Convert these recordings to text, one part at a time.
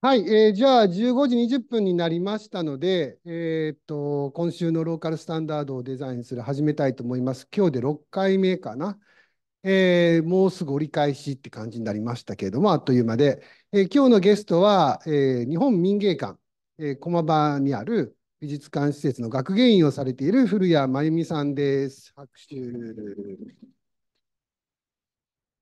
はい、えー、じゃあ15時20分になりましたので、えー、っと今週のローカルスタンダードをデザインする始めたいと思います。今日で6回目かな。えー、もうすぐ折り返しって感じになりましたけれども、あっという間で、えー、今日のゲストは、えー、日本民芸館、えー、駒場にある美術館施設の学芸員をされている古谷真由美さんです。拍手。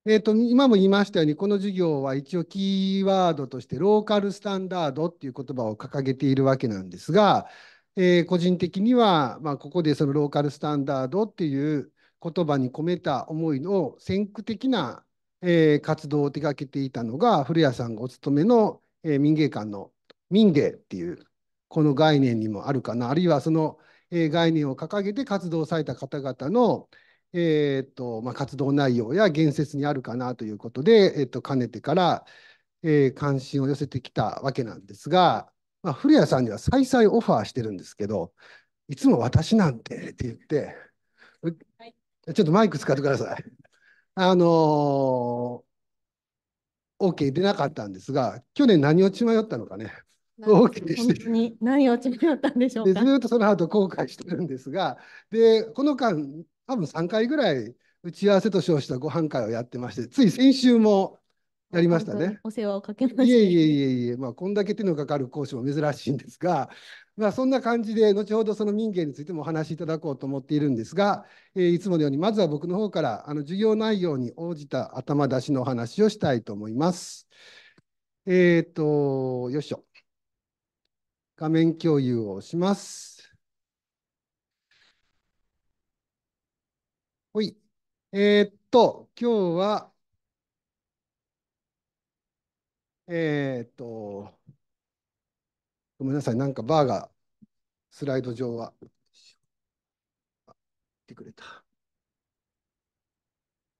えーと、今も言いましたようにこの授業は一応キーワードとしてローカルスタンダードっていう言葉を掲げているわけなんですが、えー、個人的には、まあ、ここでそのローカルスタンダードっていう言葉に込めた思いの先駆的な、えー、活動を手掛けていたのが古谷さんがお勤めの、えー、民芸館の民芸っていうこの概念にもあるかなあるいはその、えー、概念を掲げて活動された方々の、えーとまあ、活動内容や言説にあるかなということで、えーと、かねてから、えー、関心を寄せてきたわけなんですが、まあ、古谷さんには再々オファーしてるんですけどいつも私なんてって言って、はい、ちょっとマイク使ってください。あのー、OK 出なかったんですが去年何を血迷ったのかね。大きでしに何をちったんでしょうか。でずっとその後後悔してるんですがでこの間多分3回ぐらい打ち合わせと称したご飯会をやってまして、つい先週もやりましたね。お世話をかけました。いえいえいえいえ、まあ、こんだけ手のかかる講師も珍しいんですが、まあ、そんな感じで、後ほどその民芸についてもお話しいただこうと思っているんですが、えー、いつものように、まずは僕の方から、あの授業内容に応じた頭出しのお話をしたいと思います。えっ、ー、と、よいしょ。画面共有をします。はい。えー、っと、今日は、えー、っと、ごめんなさい、なんかバーが、スライド上は、来てくれた。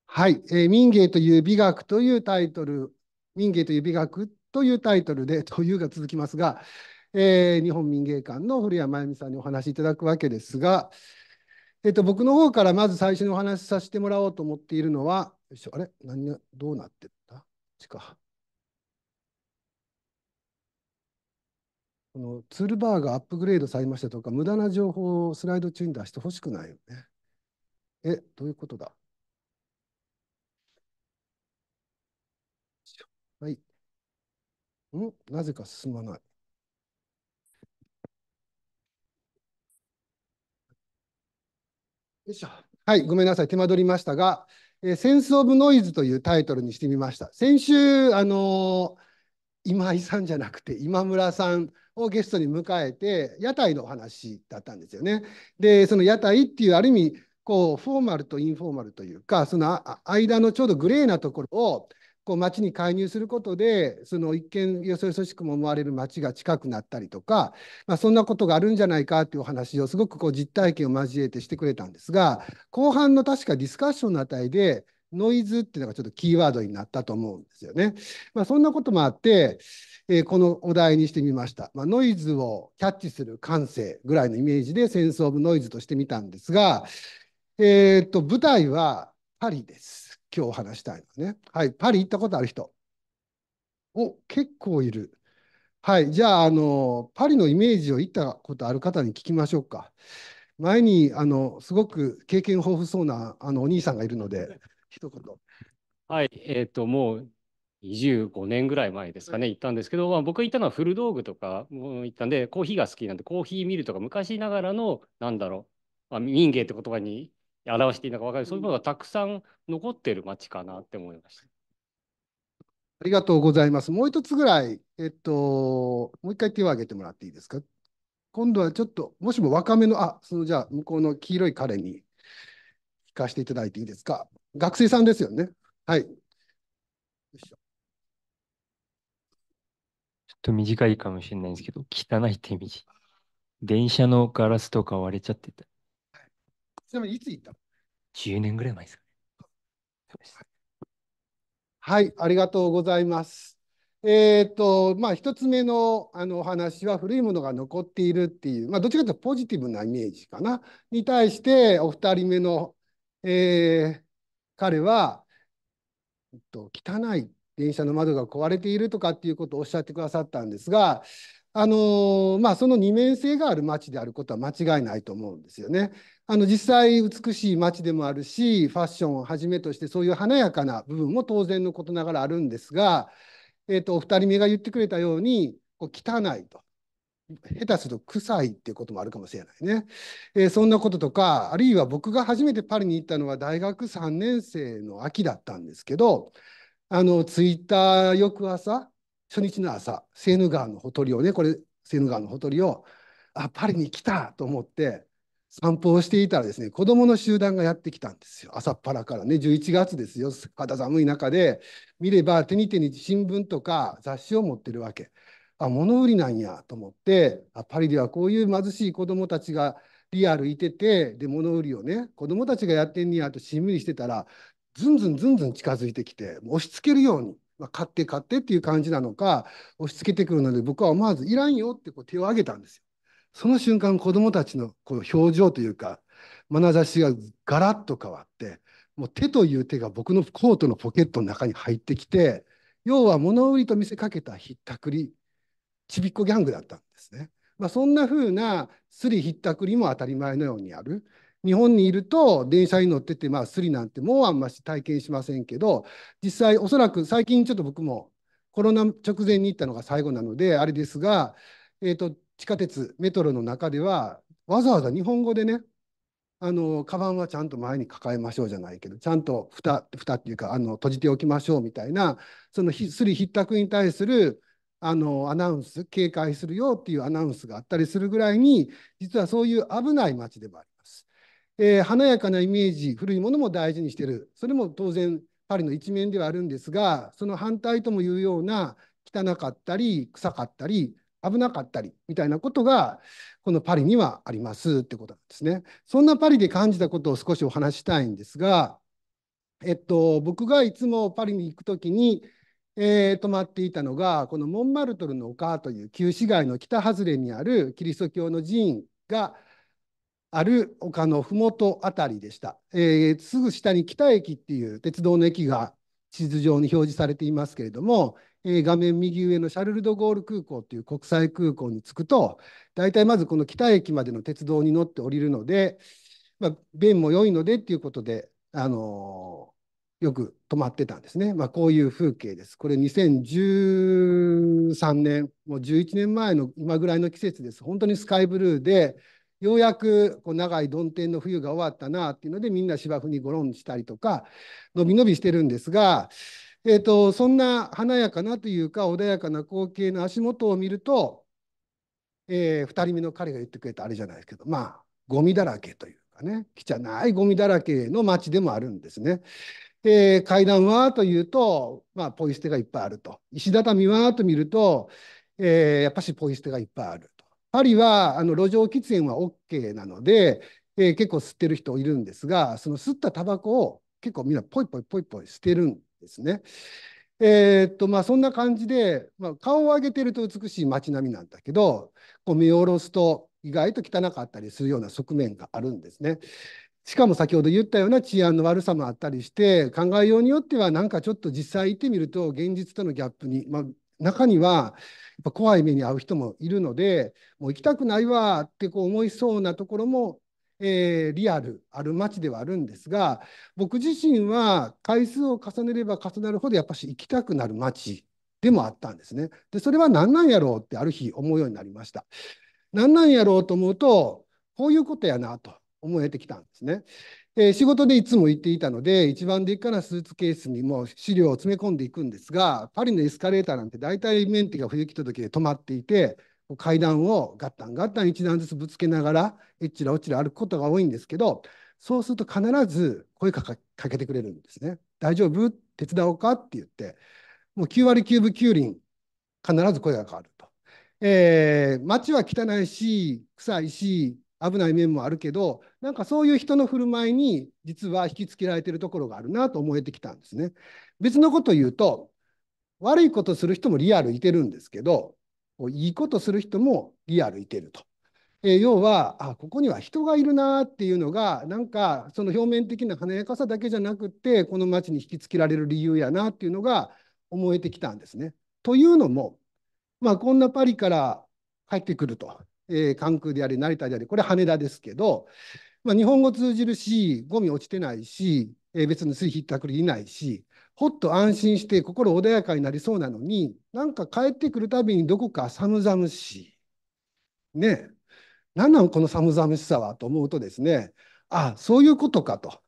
はい、えー、民芸という美学というタイトル、民芸という美学というタイトルで、というが続きますが、えー、日本民芸館の古谷真由美さんにお話しいただくわけですが、えっと、僕の方からまず最初にお話しさせてもらおうと思っているのは、よいしょあれ何がどうなってったちか。このツールバーがアップグレードされましたとか、無駄な情報をスライド中に出してほしくないよね。え、どういうことだはい。んなぜか進まない。よいしょ。はい、ごめんなさい。手間取りましたが、えー、センス・オブ・ノイズというタイトルにしてみました。先週、あのー、今井さんじゃなくて今村さんをゲストに迎えて、屋台のお話だったんですよね。で、その屋台っていう、ある意味、こう、フォーマルとインフォーマルというか、その間のちょうどグレーなところを、こう町に介入することでその一見よそよそしくも思われる町が近くなったりとか、まあ、そんなことがあるんじゃないかっていうお話をすごくこう実体験を交えてしてくれたんですが後半の確かディスカッションの値でノイズっていうのがちょっとキーワードになったと思うんですよね。まあ、そんなこともあって、えー、このお題にしてみました。まあ、ノイズをキャッチする感性ぐらいのイメージでセンスオブノイズとしてみたんですが、えー、っと舞台はパリです。今日お話したいのね。はい、パリ行ったことある人。お、結構いる。はい、じゃあ、あの、パリのイメージを行ったことある方に聞きましょうか。前に、あの、すごく経験豊富そうな、あの、お兄さんがいるので、一言。はい、えっ、ー、と、もう25年ぐらい前ですかね、行ったんですけど、まあ、僕行ったのは古道具とかも行ったんで、コーヒーが好きなんで、コーヒーミルとか昔ながらの、なんだろう、まあ、民芸って言葉に表していいのか分かる、そういうものがたくさん残っている町かなって思いました。ありがとうございます。もう一つぐらい、えっと、もう一回手を挙げてもらっていいですか。今度はちょっと、もしも若めの、あ、そのじゃあ、向こうの黄色い彼に聞かせていただいていいですか。学生さんですよね。はい。よいしょちょっと短いかもしれないんですけど、汚い手道。電車のガラスとか割れちゃってた。ちなみにいつ行ったの ?10 年ぐらい前ですかね。はい、ありがとうございます。えーとまあ、1つ目のあのお話は古いものが残っているっていう、まあ、どっちかというとポジティブなイメージかなに対してお二人目の、えー、彼は、えっと、汚い電車の窓が壊れているとかっていうことをおっしゃってくださったんですが、あのー、まあ、その二面性がある町であることは間違いないと思うんですよね。あの実際美しい街でもあるしファッションをはじめとしてそういう華やかな部分も当然のことながらあるんですが、えー、とお二人目が言ってくれたようにこう汚いと下手すると臭いっていうこともあるかもしれないね、えー、そんなこととかあるいは僕が初めてパリに行ったのは大学3年生の秋だったんですけどあのッター翌朝初日の朝セーヌ川のほとりをねこれセーヌ川のほとりをあパリに来たと思って散歩をしていたらですね、子供の集団がやってきたんですよ。朝っぱらからね、11月ですよ。肌寒い中で、見れば手に手に新聞とか雑誌を持ってるわけ。あ、物売りなんやと思って、あパリではこういう貧しい子供たちがリアルいてて、で、物売りをね、子供たちがやってんねやとしんみりしてたら、ずんずんずんずん近づいてきて、押し付けるように、まあ、買って買ってっていう感じなのか、押し付けてくるので、僕は思わずいらんよってこう手を挙げたんですよ。その瞬間子どもたちのこの表情というか眼差しがガラッと変わってもう手という手が僕のコートのポケットの中に入ってきて要は物売りと見せかけたひったくりちびっこギャングだったんですね。まあ、そんな風なスリひったくりも当たり前のようにある。日本にいると電車に乗ってて、まあ、スリなんてもうあんまし体験しませんけど実際おそらく最近ちょっと僕もコロナ直前に行ったのが最後なのであれですが、えーと地下鉄メトロの中ではわざわざ日本語でねあのカバンはちゃんと前に抱えましょうじゃないけどちゃんと蓋蓋っていうかあの閉じておきましょうみたいなそのひすりひったくに対するあのアナウンス警戒するよっていうアナウンスがあったりするぐらいに実はそういう危ない街でもあります。えー、華やかなイメージ古いものも大事にしてるそれも当然パリの一面ではあるんですがその反対ともいうような汚かったり臭かったり危なかったりみたいなことがこのパリにはありますってことなんですね。そんなパリで感じたことを少しお話したいんですが、えっと、僕がいつもパリに行くときに、えー、泊まっていたのがこのモンマルトルの丘という旧市街の北外れにあるキリスト教の寺院がある丘の麓あたりでした、えー、すぐ下に北駅っていう鉄道の駅が地図上に表示されていますけれどもえー、画面右上のシャルル・ド・ゴール空港という国際空港に着くと、大体まずこの北駅までの鉄道に乗って降りるので、まあ、便も良いのでっていうことで、あのー、よく泊まってたんですね。まあ、こういう風景です。これ2013年、もう11年前の今ぐらいの季節です。本当にスカイブルーで、ようやくこう長い曇天の冬が終わったなっていうのでみんな芝生にゴロンしたりとかのびのびしてるんですがえーと、そんな華やかなというか穏やかな光景の足元を見ると、えー、2人目の彼が言ってくれたあれじゃないですけどまあゴミだらけというかね汚いゴミだらけの町でもあるんですね。えー、階段はというと、まあ、ポイ捨てがいっぱいあると石畳はと見ると、えー、やっぱしポイ捨てがいっぱいあるとパリはあの路上喫煙は OK なので、えー、結構吸ってる人いるんですがその吸ったタバコを結構みんなポイポイポイポイ捨てるんですね。えー、っとまあそんな感じで、まあ、顔を上げてると美しい街並みなんだけどこう見下ろすと意外と汚かったりするような側面があるんですね。しかも先ほど言ったような治安の悪さもあったりして考えようによってはなんかちょっと実際行ってみると現実とのギャップに、まあ、中にはやっぱ怖い目に遭う人もいるのでもう行きたくないわってこう思いそうなところもえー、リアルある街ではあるんですが僕自身は回数を重ねれば重なるほどやっぱし行きたくなる街でもあったんですね。でそれは何なんやろうってある日思うようになりました。何なんやろうと思うとこういうことやなと思えてきたんですね。えー、仕事でいつも行っていたので一番でっかなスーツケースにも資料を詰め込んでいくんですがパリのエスカレーターなんて大体メンテが冬来た時で止まっていて階段をガッタンガッタン一段ずつぶつけながら、えっちらおちら歩くことが多いんですけど、そうすると必ず声かけてくれるんですね。大丈夫手伝おうかって言って、もう9割9分9厘、必ず声が変わると。えー、街は汚いし、臭いし、危ない面もあるけど、なんかそういう人の振る舞いに、実は引きつけられてるところがあるなと思えてきたんですね。別のこと言うと、悪いことする人もリアルいてるんですけど、いいことする人もリアルいてると。え要はあここには人がいるなっていうのがなんかその表面的な華やかさだけじゃなくてこの街に引きつけられる理由やなっていうのが思えてきたんですね。というのも、まあ、こんなパリから帰ってくると、えー、関空であり成田でありこれ羽田ですけど、まあ、日本語通じるしゴミ落ちてないし、えー、別に水ひったくりいないしほっと安心して心穏やかになりそうなのに、なんか帰ってくるたびにどこか寒々しい。ねえ。何なのこの寒々しさはと思うとですね、あ、そういうことかと。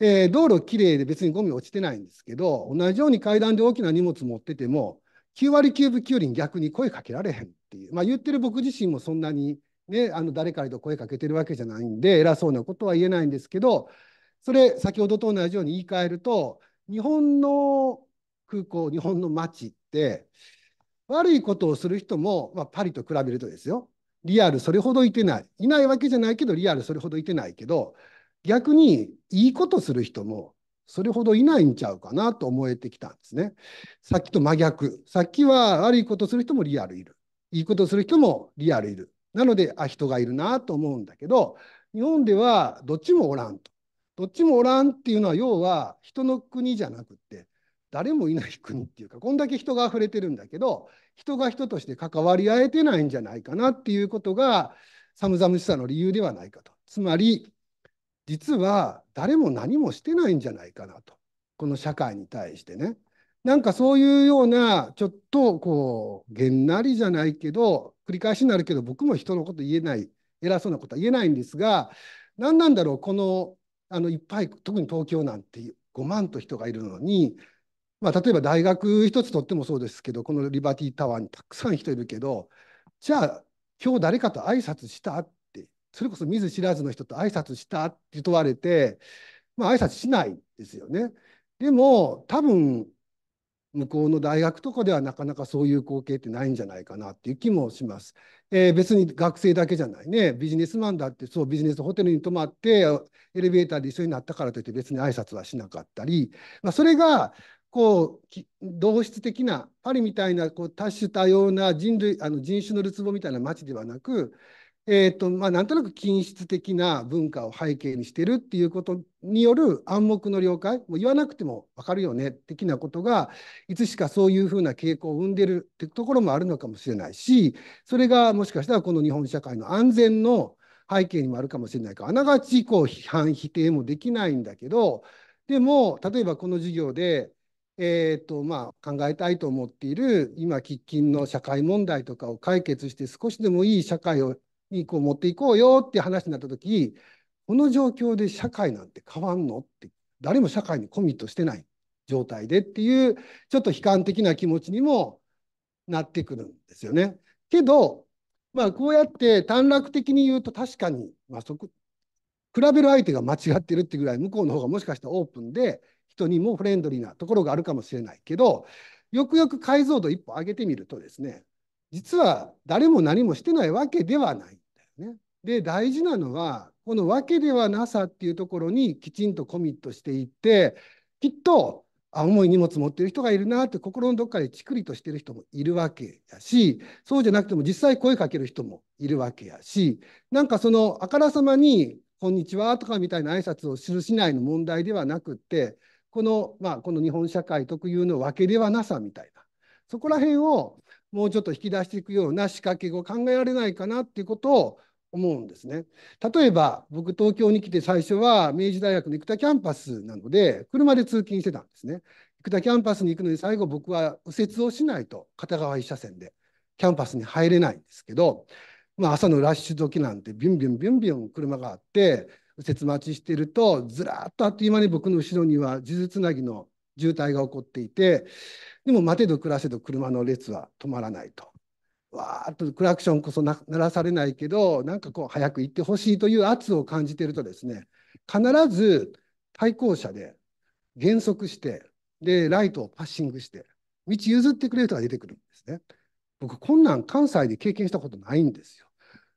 えー、道路きれいで別にゴミ落ちてないんですけど、同じように階段で大きな荷物持ってても、9割9分9厘逆に声かけられへんっていう。まあ言ってる僕自身もそんなにね、あの誰かと声かけてるわけじゃないんで、偉そうなことは言えないんですけど、それ先ほどと同じように言い換えると、日本の空港、日本の街って、悪いことをする人も、まあ、パリと比べるとですよ、リアルそれほどいてない。いないわけじゃないけど、リアルそれほどいてないけど、逆にいいことする人もそれほどいないんちゃうかなと思えてきたんですね。さっきと真逆。さっきは悪いことする人もリアルいる。いいことする人もリアルいる。なので、あ、人がいるなと思うんだけど、日本ではどっちもおらんと。どっちもおらんっていうのは要は人の国じゃなくって誰もいない国っていうかこんだけ人が溢れてるんだけど人が人として関わり合えてないんじゃないかなっていうことが寒々しさの理由ではないかとつまり実は誰も何もしてないんじゃないかなとこの社会に対してねなんかそういうようなちょっとこうげんなりじゃないけど繰り返しになるけど僕も人のこと言えない偉そうなことは言えないんですが何なんだろうこのあのいっぱい特に東京なんて5万と人がいるのに、まあ、例えば大学一つとってもそうですけどこのリバティタワーにたくさん人いるけどじゃあ今日誰かと挨拶したってそれこそ見ず知らずの人と挨拶したって問われてまあ挨拶しないですよね。でも多分向こうの大学とかではなかなかそういう光景ってないんじゃないかなっていう気もします。えー、別に学生だけじゃないねビジネスマンだってそうビジネスホテルに泊まってエレベーターで一緒になったからといって別に挨拶はしなかったり、まあ、それがこう同質的なパリみたいなこう多種多様な人類あの人種のるつぼみたいな街ではなくえーとまあ、なんとなく均質的な文化を背景にしてるっていうことによる暗黙の了解もう言わなくても分かるよね的なことがいつしかそういうふうな傾向を生んでるってところもあるのかもしれないしそれがもしかしたらこの日本社会の安全の背景にもあるかもしれないからあながちこう批判否定もできないんだけどでも例えばこの授業でえーとまあ、考えたいと思っている今喫緊の社会問題とかを解決して少しでもいい社会をにこう持っていこうよって話になった時この状況で社会なんて変わんのって誰も社会にコミットしてない状態でっていうちょっと悲観的な気持ちにもなってくるんですよね。けど、まあ、こうやって短絡的に言うと確かに、まあ、そこ比べる相手が間違ってるってぐらい向こうの方がもしかしたらオープンで人にもフレンドリーなところがあるかもしれないけどよくよく解像度一歩上げてみるとですね実は誰も何もしてないわけではないよね。で大事なのはこの「わけではなさ」っていうところにきちんとコミットしていってきっとあ重い荷物持ってる人がいるなって心のどっかでチクリとしてる人もいるわけやしそうじゃなくても実際声かける人もいるわけやしなんかそのあからさまに「こんにちは」とかみたいな挨拶をするしないの問題ではなくってこの,、まあ、この日本社会特有のわけではなさみたいなそこら辺をもうちょっと引き出していくような仕掛けを考えられないかなっていうことを思うんですね。例えば僕東京に来て最初は明治大学の生田キャンパスなので車で通勤してたんですね。生田キャンパスに行くのに最後僕は右折をしないと片側1車線でキャンパスに入れないんですけど、まあ、朝のラッシュ時なんてビュンビュンビュンビュン車があって右折待ちしてるとずらっとあっという間に僕の後ろには数珠つなぎの渋滞が起こっていて、でも待てど暮らせど車の列は止まらないと。わーっとクラクションこそ鳴らされないけど、なんかこう早く行ってほしいという圧を感じているとですね、必ず対向車で減速して、で、ライトをパッシングして、道譲ってくれる人が出てくるんですね。僕、こんなん関西で経験したことないんですよ。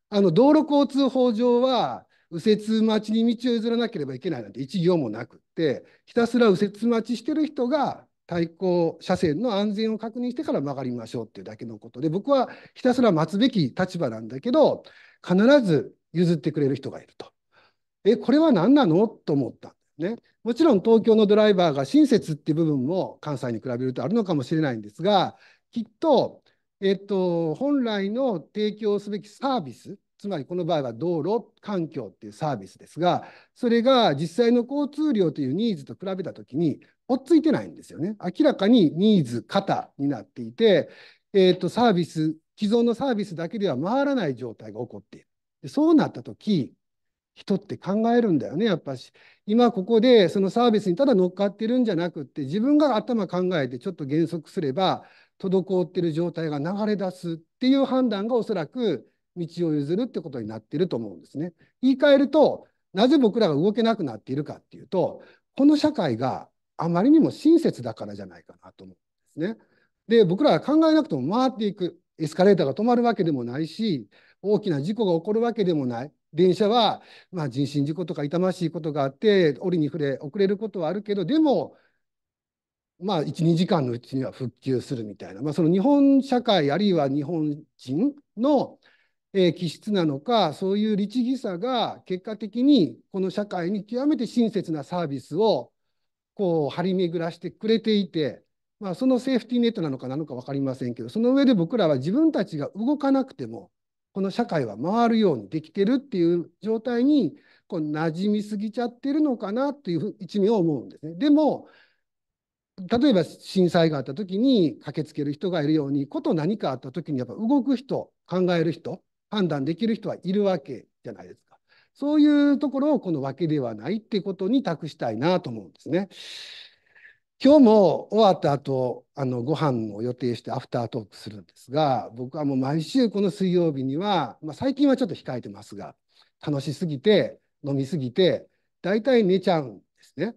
あの、道路交通法上は、右折待ちに道を譲らなければいけないなんて一行もなくってひたすら右折待ちしてる人が対向車線の安全を確認してから曲がりましょうっていうだけのことで僕はひたすら待つべき立場なんだけど必ず譲ってくれる人がいると。えこれは何なのと思ったんですね。もちろん東京のドライバーが親切っていう部分も関西に比べるとあるのかもしれないんですがきっと、えっと、本来の提供すべきサービスつまりこの場合は道路環境っていうサービスですが、それが実際の交通量というニーズと比べた時に、追っついてないんですよね。明らかにニーズ型になっていて、えーと、サービス、既存のサービスだけでは回らない状態が起こっている。でそうなった時人って考えるんだよね、やっぱし。今ここでそのサービスにただ乗っかってるんじゃなくって、自分が頭考えてちょっと減速すれば、滞ってる状態が流れ出すっていう判断がおそらく道を譲るってことになってると思うんですね。言い換えると、なぜ僕らが動けなくなっているかっていうと、この社会があまりにも親切だからじゃないかなと思うんですね。で、僕らは考えなくても回っていく。エスカレーターが止まるわけでもないし、大きな事故が起こるわけでもない。電車は、まあ、人身事故とか痛ましいことがあって、折に触れ、遅れることはあるけど、でも、まあ、1、2時間のうちには復旧するみたいな、まあ、その日本社会、あるいは日本人のえー、気質なのかそういう律儀さが結果的にこの社会に極めて親切なサービスをこう張り巡らしてくれていて、まあ、そのセーフティーネットなのかなのか分かりませんけどその上で僕らは自分たちが動かなくてもこの社会は回るようにできてるっていう状態にこう馴染みすぎちゃってるのかなという一面を思うんですね。でも例えば震災があった時に駆けつける人がいるようにこと何かあった時にやっぱ動く人考える人判断できる人はいるわけじゃないですか。そういうところをこのわけではないってことに託したいなと思うんですね。今日も終わった後あのご飯を予定してアフタートークするんですが僕はもう毎週この水曜日には、まあ、最近はちょっと控えてますが楽しすぎて飲みすぎて大体寝ちゃうんですね。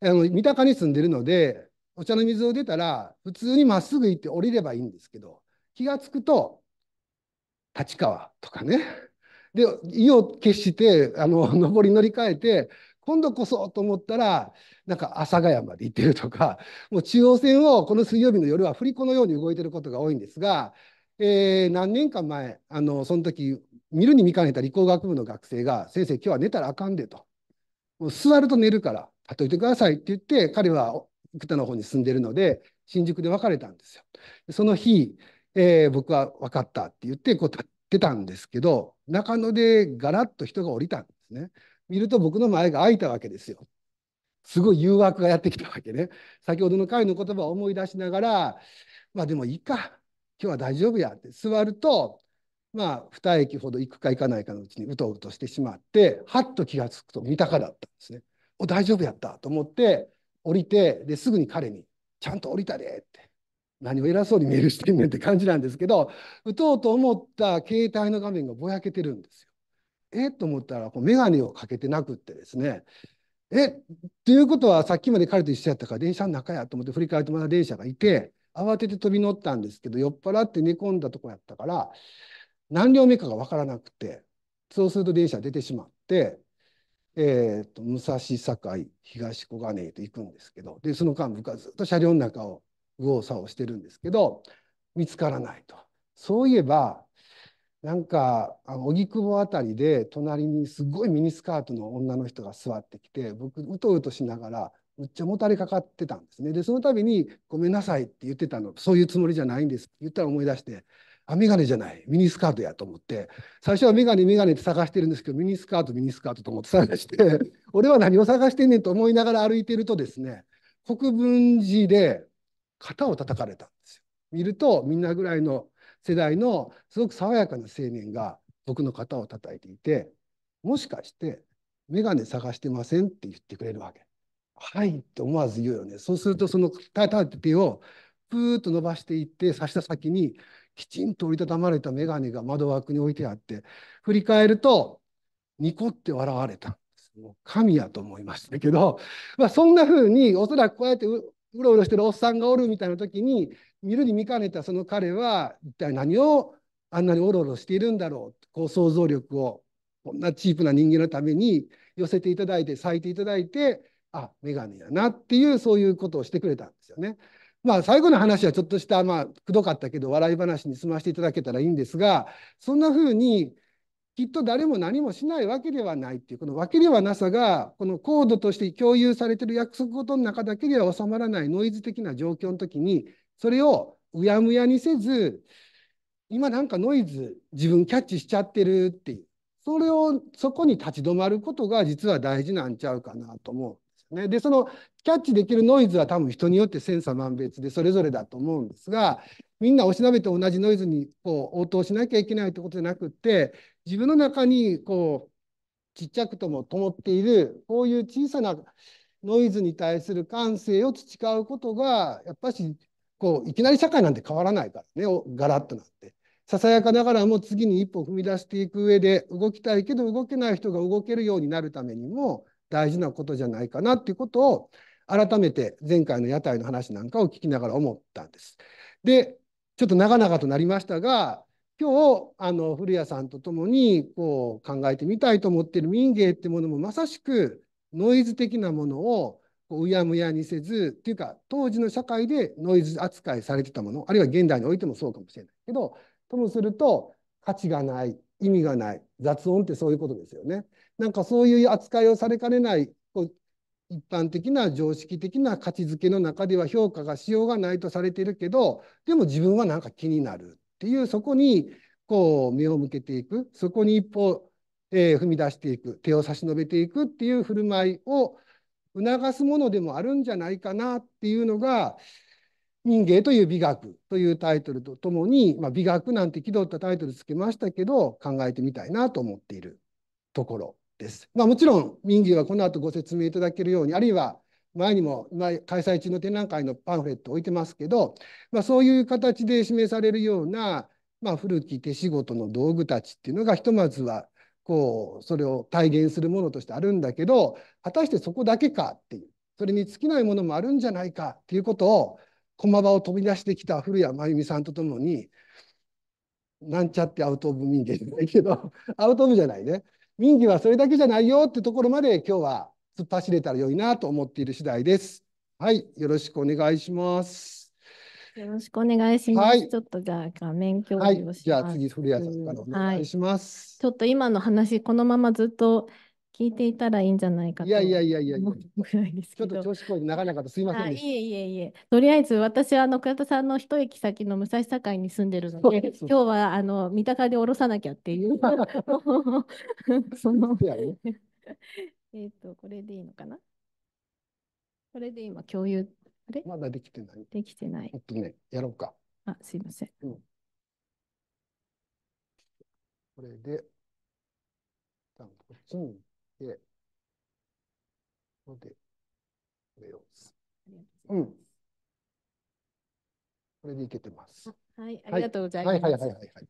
あの三鷹に住んでるのでお茶の水を出たら普通にまっすぐ行って降りればいいんですけど気がつくと立川とかね。で、意を決して、あの、上 り乗り換えて、今度こそと思ったら、なんか阿佐ヶ谷まで行ってるとか、もう中央線をこの水曜日の夜は振り子のように動いてることが多いんですが、えー、何年か前、あの、その時、見るに見かねた理工学部の学生が、先生、今日は寝たらあかんでと。もう座ると寝るから、立っといてくださいって言って、彼は生田の方に住んでるので、新宿で別れたんですよ。その日、えー、僕は分かったって言ってこう立ってたんですけど中野でガラッと人が降りたんですね見ると僕の前が開いたわけですよすごい誘惑がやってきたわけね先ほどの回の言葉を思い出しながらまあでもいいか今日は大丈夫やって座るとまあ2駅ほど行くか行かないかのうちにうとうとしてしまってはっと気が付くと三鷹だったんですねお大丈夫やったと思って降りてですぐに彼に「ちゃんと降りたで」って何を偉そうにメールしてんねんって感じなんですけど、打とうと思った携帯の画面がぼやけてるんですよ。えと思ったら、眼鏡をかけてなくってですね、えっていうことはさっきまで彼と一緒やったから電車の中やと思って振り返ってまだ電車がいて、慌てて飛び乗ったんですけど、酔っ払って寝込んだとこやったから、何両目かが分からなくて、そうすると電車出てしまって、えーと、と武蔵境東小金井と行くんですけどでその間僕はずっと車両の中を右往左往してるんですけど見つからないと。そういえばなんか荻窪あたりで隣にすごいミニスカートの女の人が座ってきて僕うとうとしながらむっちゃもたれかかってたんですね。でその度に「ごめんなさい」って言ってたのそういうつもりじゃないんです言ったら思い出して「あ眼鏡じゃないミニスカートや」と思って最初は眼鏡眼鏡って探してるんですけどミニスカートミニスカートと思って探して 俺は何を探してんねんと思いながら歩いてるとですね国分寺で肩を叩かれたんですよ。見るとみんなぐらいの世代のすごく爽やかな青年が僕の肩を叩いていてもしかして眼鏡探してませんって言ってくれるわけ。はいって思わず言うよね。そうするとその叩いてをプーッと伸ばしていって刺した先にきちんと折りたたまれた眼鏡が窓枠に置いてあって振り返るとニコって笑われた。神やと思いましたけど、まあ、そんな風におそらくこうやってうろうろしてるおっさんがおるみたいな時に見るに見かねたその彼は一体何をあんなにおろおろしているんだろうこう想像力をこんなチープな人間のために寄せていただいて咲いていただいてあガネやなっていうそういうことをしてくれたんですよね。まあ最後の話はちょっとしたまあくどかったけど笑い話に済ませていただけたらいいんですがそんなふうにきっと誰も何もしないわけではないっていうこのわけではなさがこのコードとして共有されてる約束事の中だけでは収まらないノイズ的な状況の時にそれをうやむやにせず今なんかノイズ自分キャッチしちゃってるっていうそれをそこに立ち止まることが実は大事なんちゃうかなと思うんですよね。でそのキャッチできるノイズは多分人によって千差万別でそれぞれだと思うんですがみんなおしなべて同じノイズにこう応答しなきゃいけないってことじゃなくって自分の中にこうちっちゃくとも灯っているこういう小さなノイズに対する感性を培うことがやっぱしこういきなり社会なんて変わらないからねガラッとなって。ささやかながらも次に一歩踏み出していく上で動きたいけど動けない人が動けるようになるためにも大事なことじゃないかなっていうことを改めて前回の屋台の話なんかを聞きながら思ったんです。でちょっと長々となりましたが今日あの古谷さんと共にこう考えてみたいと思っている民芸ってものもまさしくノイズ的なものをうやむやにせずっていうか当時の社会でノイズ扱いされてたものあるいは現代においてもそうかもしれないけどともすると価値がない意味がない雑音ってそういうことですよね。なんかそういう扱いをされかねないこう一般的な常識的な価値づけの中では評価がしようがないとされているけどでも自分はなんか気になるていう、そこにこう目を向けていく、そこに一歩、えー、踏み出していく、手を差し伸べていくっていう振る舞いを促すものでもあるんじゃないかなっていうのが、民間という美学というタイトルとともに、まあ、美学なんて気取ったタイトルつけましたけど、考えてみたいなと思っているところです。まあ、もちろん民芸はこの後ご説明いただけるように、あるいは前にも開催中の展覧会のパンフレット置いてますけど、まあ、そういう形で示されるような、まあ、古き手仕事の道具たちっていうのがひとまずはこうそれを体現するものとしてあるんだけど果たしてそこだけかっていうそれに尽きないものもあるんじゃないかっていうことを駒場を飛び出してきた古谷真由美さんとともになんちゃってアウト・オブ・民芸じゃないけどアウト・オブじゃないね民芸はそれだけじゃないよってところまで今日は突っ走れたら良いなと思っている次第です。はい、よろしくお願いします。よろしくお願いします。はい、ちょっとじゃあ画面共有をします。はい、じゃあ次古谷さんからお願いします、はい、ちょっと今の話このままずっと聞いていたらいいんじゃないかといやいやいやいやぐらいですちょっと調子こいなかなかとすいませんいえいえいえ。とりあえず私はあの倉田さんの一駅先の武蔵境に住んでるので、今日はあの三鷹で降ろさなきゃっていう その。えっ、ー、と、これでいいのかなこれで今共有、あれまだできてない。できてない。ちっとね、やろうか。あ、すいません。うん、これで、こっちに行って、こで、これを。うん。これでいけてます。はい、ありがとうございます。はい、はい、はい、はい、はい。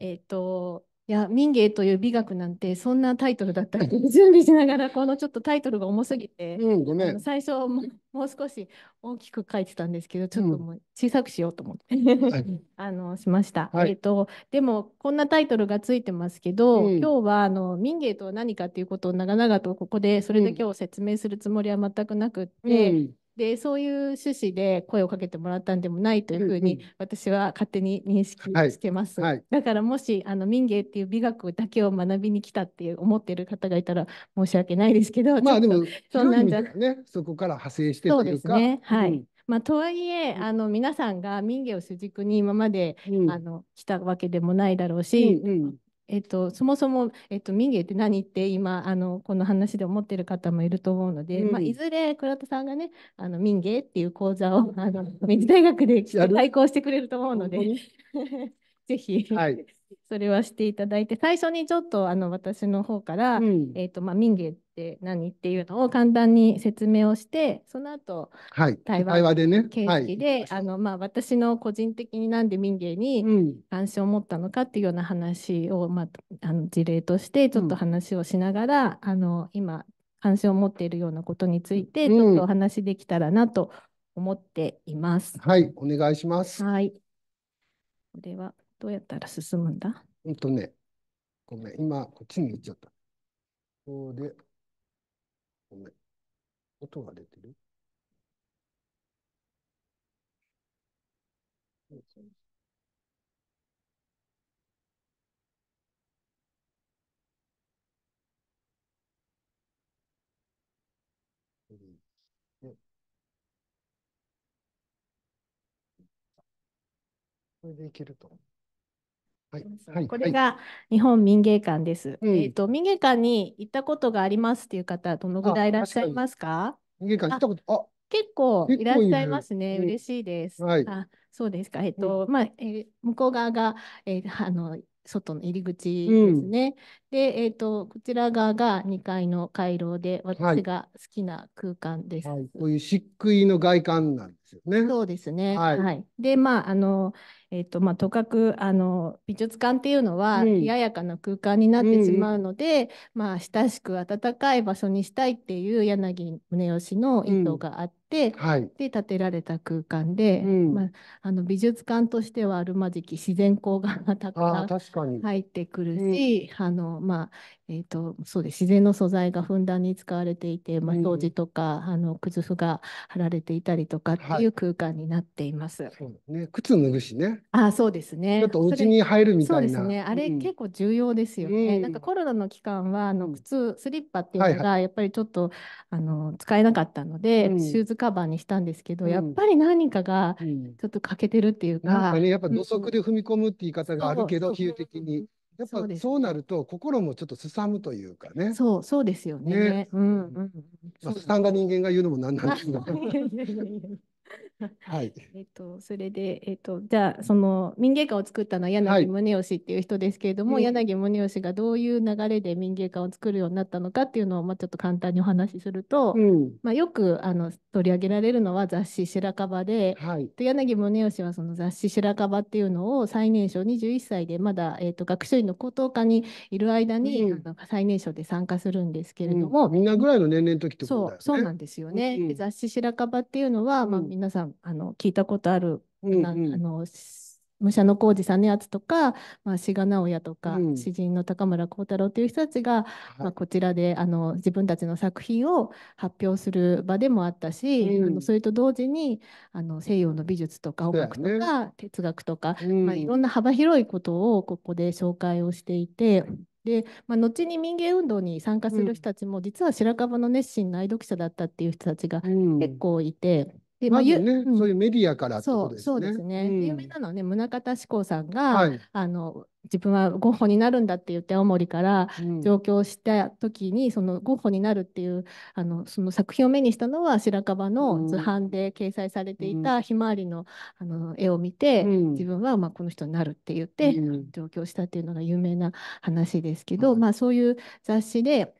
えっ、ー、と、いや、民芸という美学なんて、そんなタイトルだったり、準備しながら、このちょっとタイトルが重すぎて、うん、ごめん最初も、もう少し大きく書いてたんですけど、ちょっともう小さくしようと思って、あのしました、えっ、と。でも、こんなタイトルがついてますけど、今日はあの民芸とは何かということを長々とここで、それだけを説明するつもりは全くなくって、うんでそういう趣旨で声をかけてもらったんでもないというふうに私は勝手に認識してます、はいはい、だからもしあの民芸っていう美学だけを学びに来たっていう思ってる方がいたら申し訳ないですけどまあでもそんなんじゃねそこから派生してというかねはい、うんまあ、とはいえあの皆さんが民芸を主軸に今まで、うん、あの来たわけでもないだろうし、うんうん、えっと、そもそも、えっと、民芸って何って今あのこの話で思ってる方もいると思うので、うん、まあ、いずれ倉田さんがねあの民芸っていう講座をあの明治 大学で開講してくれると思うので ぜひ、はい、それはしていただいて最初にちょっとあの私の方から、うん、えーとまあ、民芸って何っていうのを簡単に説明をしてその後、はい、対話でね形式で、はい、あのまあ、私の個人的になんで民芸に関心を持ったのかっていうような話を、まあ、あの事例としてちょっと話をしながら、うん、あの今関心を持っているようなことについてちょっとお話できたらなと思っています。うん、はいお願いします。はいではどうやったら進むんだうんとね、ごめん、今、こっちに行っちゃった。ここで、ごめん、音が出てるこれでいけると思う。はい、これが日本民芸館です。うん、えっ、ー、と民芸館に行ったことがありますっていう方どのぐらいいらっしゃいますか？民芸館行ったことあ結構いらっしゃいますね。嬉しいです。はい、あそうですか。えっ、ー、と、うん、まあ、えー、向こう側が、えあの外の入り口ですね。うん、で、えっ、ー、と、こちら側が2階の回廊で、私が好きな空間です。はいはい、こういう漆喰の外観なんでですよね。そうですね。はい。はい、で、まあ、あの、えっ、ー、と、まあ、とかく、あの、美術館っていうのは、冷ややかな空間になってしまうので、うん、まあ、親しく温かい場所にしたいっていう柳宗悦の意図があって、うんはい、で、建てられた空間で、うん、まあ、あの、美術館としてはあるまじき自然光がたくさん入ってくるし、あの、まあ、えーと、そうです自然の素材がふんだんに使われていて、まあ、表示とか、うん、あの靴ふが貼られていたりとかっていう空間になっています。はい、そうね、靴脱ぐしね。あそうですね。ちょっとお家に入るみたいな。そうですね。あれ、結構重要ですよね。うん、なんかコロナの期間はあの靴スリッパっていうのがやっぱりちょっと、あの使えなかったので、シューズカバーにしたんですけど、やっぱり何かがちょっと欠けてるっていうか。なんかねやっぱ土足で踏み込むって言い方があるけど、比喩的に。やっぱそうなると心もちょっとすさむというかね。そうそうですよね。ねうんうん。まあ、すさんだ人間が言うのもなんなんですが。はい。えっと、それで、えっと、じゃあ、その民芸館を作ったのは柳宗悦っていう人ですけれども、はい、柳宗悦がどういう流れで民芸館を作るようになったのかっていうのを、まあ、ちょっと簡単にお話しすると、うん、まあ、よくあの取り上げられるのは雑誌「白樺で」はい、柳宗悦はその雑誌「白樺」っていうのを最年少21歳でまだ、えっと、学習院の高等科にいる間に、うん、最年少で参加するんですけれども、うん、みんなぐらいの年齢の時ってことだよね。そうそうなんですよね。うん、雑誌白樺っていうのは、まあ、皆さんんあの聞いたことある、うんうん、あの武者の浩二実篤とか、まあ、志賀直哉とか、うん、詩人の高村光太郎という人たちが、はい、まあ、こちらであの自分たちの作品を発表する場でもあったし、うん、あのそれと同時にあの西洋の美術とか音楽とか、ね、哲学とか、うん、まあ、いろんな幅広いことをここで紹介をしていて。で、まあ、後に民芸運動に参加する人たちも、実は白樺の熱心な愛読者だったっていう人たちが結構いて、でまあ、ね、うん、そういうメディアからってことですね。そうですね、うん、有名なのはね宗像志功さんが、はい、あの自分はゴッホになるんだって言って青森から上京した時に、うん、そのゴッホになるっていうあのその作品を目にしたのは白樺の図版で掲載されていたひまわりのあの絵を見て、自分はまあこの人になるって言って、上京したっていうのが有名な話ですけど、まあ、そういう雑誌で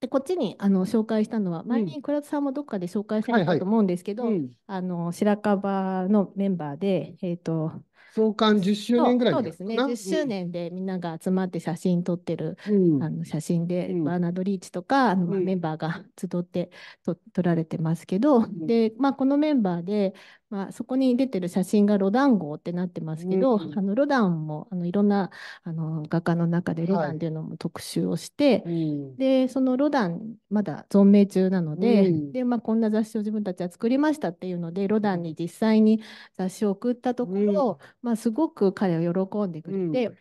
でこっちにあの紹介したのは、前に倉田さんもどっかで紹介されたと思うんですけど、あの白樺のメンバーで、えっ、と、創刊10周年ぐらいそうですね、10周年でみんなが集まって写真撮ってる、あの写真で、バーナード・リーチとか、あのメンバーが集って撮撮られてますけど、でまあ、このメンバーでまあ、そこに出てる写真がロダン号ってなってますけど、うん、あのロダンもあのいろんなあの画家の中でロダンっていうのも特集をして、はい、でそのロダンまだ存命中なのでうん、でまあ、こんな雑誌を自分たちは作りましたっていうのでロダンに実際に雑誌を送ったところ、うん、まあ、すごく彼を喜んでくれて。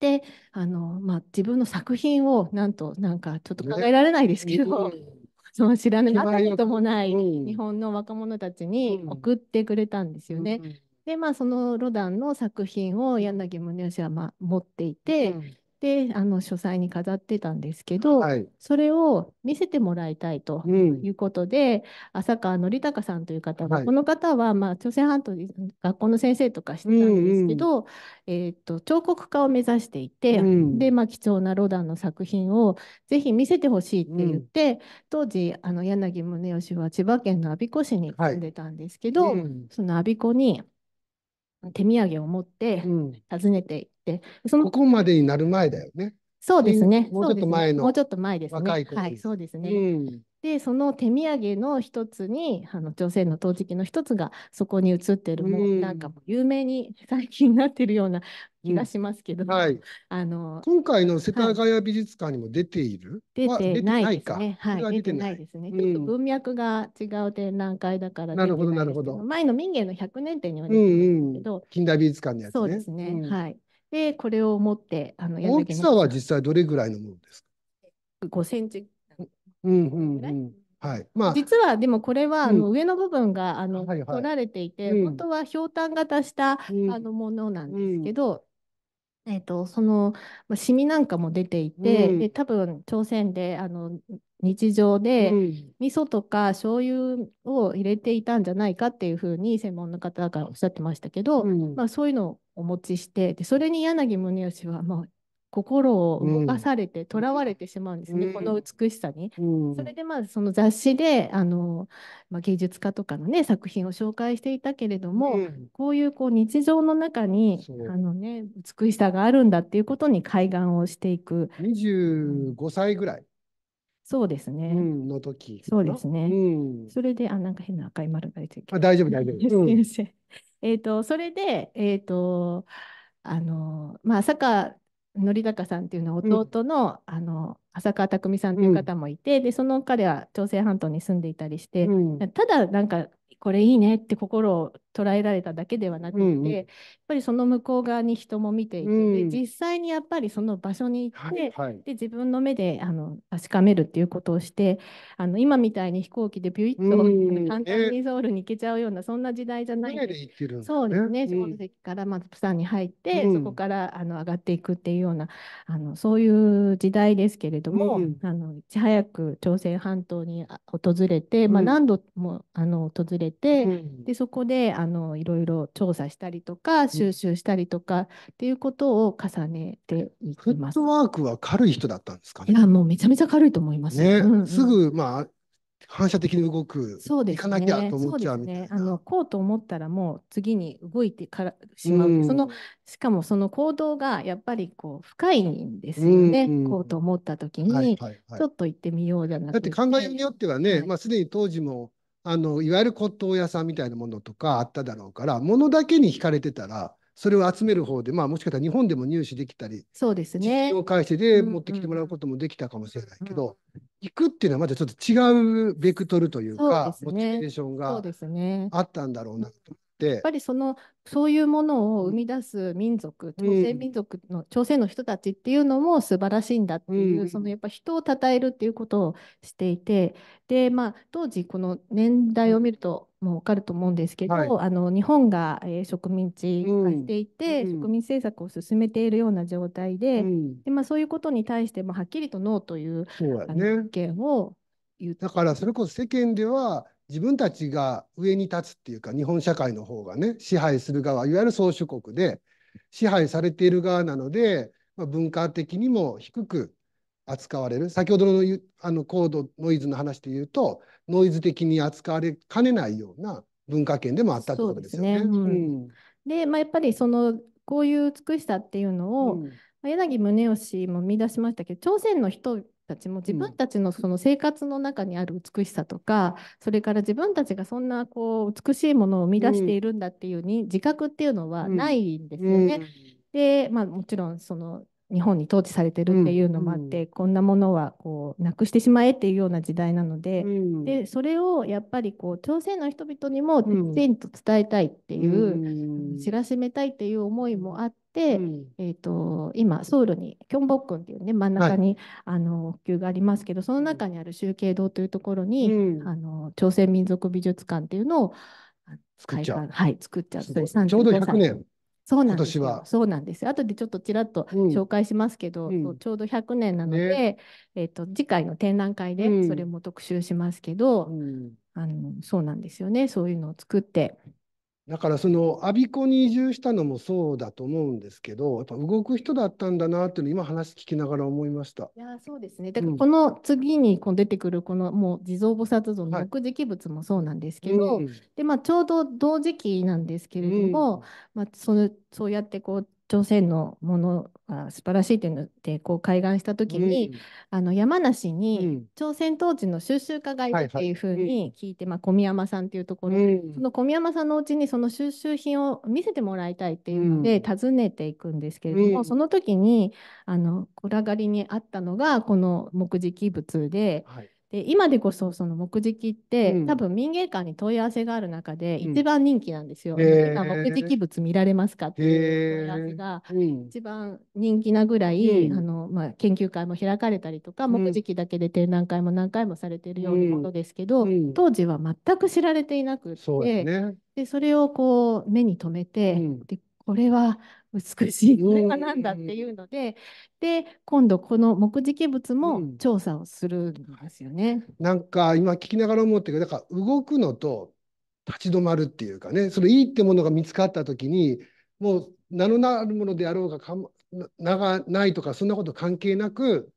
であのまあ、自分の作品をなんとなんかちょっと考えられないですけど、ねその知らなかったこともない日本の若者たちに送ってくれたんですよね。でまあそのロダンの作品を柳宗悦はまあ持っていて、うん、であの書斎に飾ってたんですけど、はい、それを見せてもらいたいということで、うん、浅川紀隆さんという方が、はい、この方は、まあ、朝鮮半島で学校の先生とかしてたんですけど、うんうん、えーと、彫刻家を目指していて、うん、で、まあ、貴重なロダンの作品をぜひ見せてほしいって言って、うん、当時あの柳宗悦は千葉県の我孫子市に住んでたんですけど、はい、その我孫子に手土産を持って訪ねて、そのここまでになる前だよね。そうですね。もうちょっと前の。もうちょっと前ですね。はい、そうですね。うんでその手土産の一つにあの朝鮮の陶磁器の一つがそこに写ってる、うん、なんかもう有名に最近なってるような気がしますけど、うん、はい、あの今回の世田谷美術館にも出ている、はい、出てないですねはい、出てないですね、うん、ちょっと文脈が違う展覧会だからなるほどなるほど前の民芸の100年展には出てるんですけど、うんうん、近代美術館のやつ、ね、そうですね、はいで、これを持って、あの大きさは実際どれぐらいのものですか ?5 センチ。うんうんうん。はい。まあ、実はでもこれは、あの上の部分があの、取られていて、本当はひょうたん型した、あのものなんですけど、えっとその、まあ、シミなんかも出ていて、で多分朝鮮であの日常で、味噌とか醤油を入れていたんじゃないかっていうふうに専門の方がおっしゃってましたけど、うん、まあ、そういうのをお持ちしてでそれに柳宗悦はもう心を動かされてとら、うん、われてしまうんですね、この美しさに。それでまあその雑誌であの、まあ、芸術家とかのね作品を紹介していたけれども、こういうこう日常の中にあの、ね、美しさがあるんだっていうことに開眼をしていく。25歳ぐらいそうですね。うん、の時。そうですね。うん、それで、あ、なんか変な赤い丸が出てきた。大丈夫、大丈夫。うん、えっと、それで、えっ、ー、と、あの、まあ、坂。則高さんっていうのは弟の,、あの浅川匠さんという方もいて、でその彼は朝鮮半島に住んでいたりして、ただなんかこれいいねって心を捉えられただけではなくて、うんうん、やっぱりその向こう側に人も見ていて、うん、実際にやっぱりその場所に行って、はいはい、で自分の目であの確かめるっていうことをしてあの今みたいに飛行機でビュイッと、うん、簡単にソウルに行けちゃうような、そんな時代じゃないで、ね、そうですね下関からまずプサンに入って、うん、そこからあの上がっていくっていうようなあのそういう時代ですけれども、あのいち早く朝鮮半島に訪れて、まあ、何度もあの訪れて、でそこであのいろいろ調査したりとか収集したりとかっていうことを重ねていきます。フットワークは軽い人だったんですかね。いやもうめちゃめちゃ軽いと思います。ね、うんうん、すぐまあ反射的に動く、そうですね、と思っちゃうみたいな。ね、あのこうと思ったらもう次に動いてからしまう、うん、そのしかもその行動がやっぱりこう深いんですよね、うんうん、こうと思った時に、ちょっと行ってみようじゃなくて。だって考えによってはね、はい、まあ、すでに当時もあのいわゆる骨董屋さんみたいなものとかあっただろうからものだけに惹かれてたらそれを集める方で、まあ、もしかしたら日本でも入手できたりそうですねを返してで持ってきてもらうこともできたかもしれないけど、うんうん、行くっていうのはまたちょっと違うベクトルというかモチベーションがあったんだろうなとってやっぱりそのそういうものを生み出す民族朝鮮民族の、うん、朝鮮の人たちっていうのも素晴らしいんだっていう、うん、そのやっぱ人を称えるっていうことをしていてでまあ当時この年代を見るともう分かると思うんですけど、はい、あの日本が、えー、植民地化していて、うん、植民政策を進めているような状態で,、でまあ、そういうことに対してもはっきりとノーという、意見を言うだからそれこそ世間では自分たちが上に立つっていうか日本社会の方がね支配する側いわゆる宗主国で支配されている側なので、まあ、文化的にも低く扱われる先ほどのあの高度ノイズの話で言うとノイズ的に扱われかねないような文化圏でもあったってことですよね。で、うんまあ、やっぱりそのこういう美しさっていうのを、うん、柳宗悦も見出しましたけど朝鮮の人たちも自分たちのその生活の中にある美しさとか、それから自分たちがそんなこう美しいものを生み出しているんだっていうに、自覚っていうのはないんですよね。で、まあ、もちろんその日本に統治されてるっていうのもあって、うん、こんなものはこうなくしてしまえっていうような時代なのでうん、でそれをやっぱりこう朝鮮の人々にもきちんと伝えたいっていう、うん、知らしめたいっていう思いもあって、えーと、今ソウルにキョンボックンっていうね真ん中に、はい、あの普及がありますけどその中にある集計堂というところに、あの朝鮮民族美術館っていうのを使いはい、作っちゃってちょうど100年そうなんですそうなんです後でちょっとちらっと紹介しますけど、うんちょうど100年なので、ね、えーと、と次回の展覧会でそれも特集しますけど、あのそうなんですよねそういうのを作ってだからその我孫子に移住したのもそうだと思うんですけどやっぱ動く人だったんだなっていうの今話聞きながら思いましたいやそうですねだからこの次にこう出てくるこのもう地蔵菩薩像の目次物もそうなんですけど、はいでまあ、ちょうど同時期なんですけれども、うん、まあ、そのそうやってこう朝鮮のものが素晴らしいというのでこう開眼した時に、うん、あの山梨に朝鮮統治の収集家がいるっていうふうに聞いて、まあ、小宮山さんっていうところ、うん、その小宮山さんのうちにその収集品を見せてもらいたいっていうので訪ねていくんですけれども、うん、その時にあの暗がりにあったのがこの木磁器物で。はいで今でこそその目次器って、うん、多分民芸館に問い合わせがある中で一番人気なんですよ。うん、今木器物見られますかっていう問い合わせが一番人気なぐらい、うん、あのまあ、研究会も開かれたりとか、目次器だけで展覧会も何回もされてるようなことですけど、当時は全く知られていなくてそで、ねで、それをこう目に留めて、でこれは美しいこれは何だっていうので、で今度この目次器物も調査をするんですよね。うん、なんか今聞きながら思ってるけど動くのと立ち止まるっていうかねそのいいってものが見つかった時にもう名のなるものであろうがかながないとかそんなこと関係なく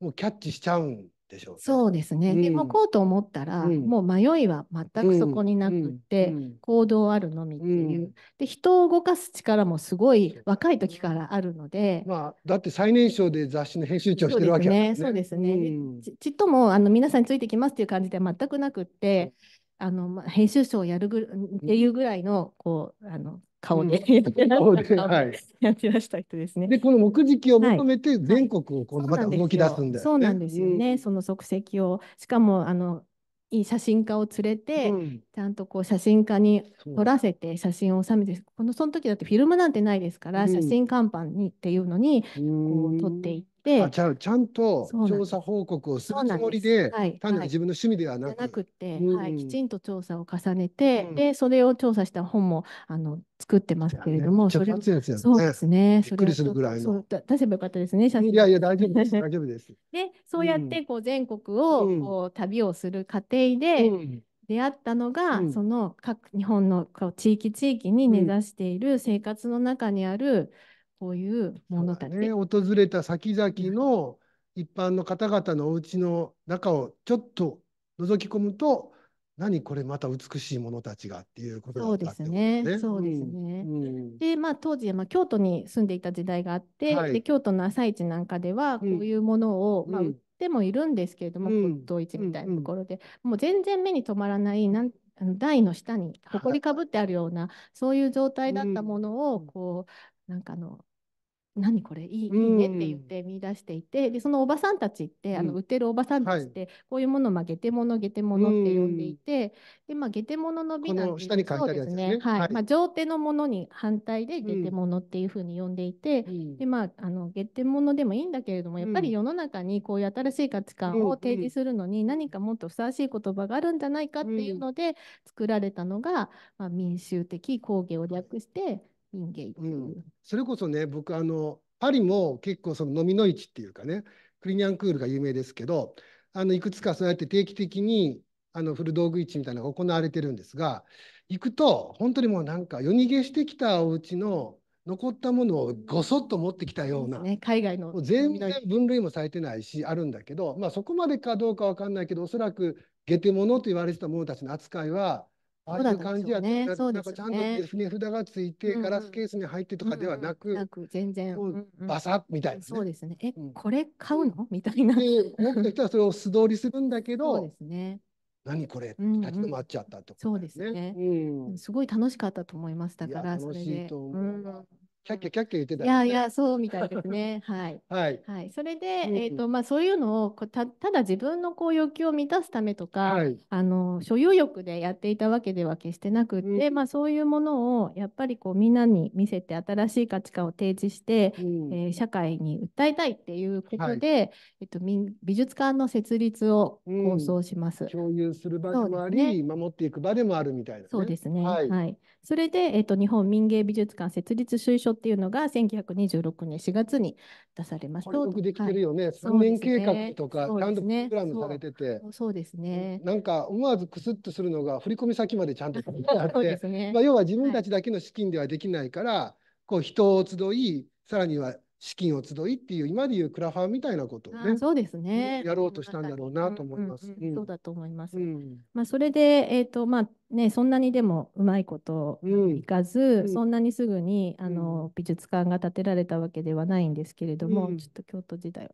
もうキャッチしちゃうんでしょう、そうですね、うん、でもこうと思ったら、うん、もう迷いは全くそこになくって、うん、行動あるのみっていう、で人を動かす力もすごい若い時からあるので、まあ、だって最年少で雑誌の編集長してるわけですねそうですね、ね、ちっともあの皆さんについてきますっていう感じでは全くなくって、あの、ま編集長をやるぐっていうぐらいのこうあの顔で、うん、はい、やってらした人ですね。でこの目磁器を求めて全国をこのまた動き出すんだよね。はいはい、そうなんですよね、うん、その足跡をしかもあのいい写真家を連れて、うん、ちゃんとこう写真家に撮らせて写真を収めてこのその時だってフィルムなんてないですから、写真看板にっていうのにこう撮っていって。てちゃちゃんと調査報告をするつもりで、はい、単に自分の趣味ではなく,、はなくて、うん、はい、きちんと調査を重ねて、うん、でそれを調査した本もあの作ってますけれども、ね、それそうですね。びっくりするぐ出せばよかったですね、写真。いやいや、大丈夫です。大丈夫です。で、そうやってこう全国をこう旅をする過程で、出会ったのが、うん、その各日本のこう地域地域に根ざしている生活の中にあるこういうのだね。訪れた先々の一般の方々のお家の中をちょっと覗き込むと、何これまた美しいものたちがっていうことだったですね。そうですね。うん、でまあ当時、まあ、京都に住んでいた時代があって、はい、で京都の朝市なんかではこういうものを、うん、まあ、売ってもいるんですけれども骨董、市みたいなところで、もう全然目に留まらないなんあの台の下に埃かぶってあるようなそういう状態だったものをこうなんかの何これいいいいねって言って見出していて、うん、でそのおばさんたちって、あの売ってるおばさんたちって、こういうものを、まあ、ゲテモノゲテモノって呼んでいて、でまあ、ゲテモノの美なんていうそうですね、はいまあ、上手のものに反対でゲテモノっていうふうに呼んでいて、でまあ、あのゲテモノでもいいんだけれどもやっぱり世の中にこういう新しい価値観を提示するのに何かもっとふさわしい言葉があるんじゃないかっていうので作られたのが、まあ、民衆的工芸を略して民芸っていう、うん、それこそね僕あのパリも結構その飲みの市っていうかねクリニャンクールが有名ですけどあのいくつかそうやって定期的にあの古道具市みたいなのが行われてるんですが行くと本当にもうなんか夜逃げしてきたお家の残ったものをごそっと持ってきたような、ね、海外の全然分類もされてないしあるんだけど、まあ、そこまでかどうか分かんないけどおそらく下手者と言われてた者たちの扱いはああいう感じやね。なんかちゃんと値札がついて、ガラスケースに入ってとかではなく、なく全然、バサッみたいな、そうですね。え、これ買うのみたいな。で、思った人はそれを素通りするんだけど、そうですね。何これ、立ち止まっちゃったってこと、ねうん、そうですね、うん、すごい楽しかったと思いましたから、そ楽しいと思う。キャッキャキャッキャ言ってた、ね、いやいや、そうみたいですね。はい。はい。はい。それで、えっ、ー、と、まあ、そういうのを、こた、ただ自分のこう欲求を満たすためとか。はい、あの、所有欲でやっていたわけでは決してなくて、うん、まあ、そういうものを、やっぱり、こう、みんなに見せて、新しい価値観を提示して。うん、えー、社会に訴えたいっていうことで、はい、えっと、み、美術館の設立を構想します。うん、共有する場でもあり、ね、守っていく場でもあるみたいな、ね、そうですね。はい、はい。それで、えっと、日本民芸美術館設立推奨っていうのが1926年4月に出されました。よくできてるよね。はい、年計画とか、ちゃんとプランされてて。そうですね。なんか思わずくすっとするのが、振込先までちゃんとあ って、ね、まあ要は自分たちだけの資金ではできないから、はい、こう人を集い、さらには資金を集いっていう今でいうクラファンみたいなことをねそうですねやろうとしたんだろうなと思います。そうだと思います。うん、まあ、それで、えーとまあね、そんなにでもうまいこといかず、うん、そんなにすぐにあの、うん、美術館が建てられたわけではないんですけれども、ちょっと京都時代は。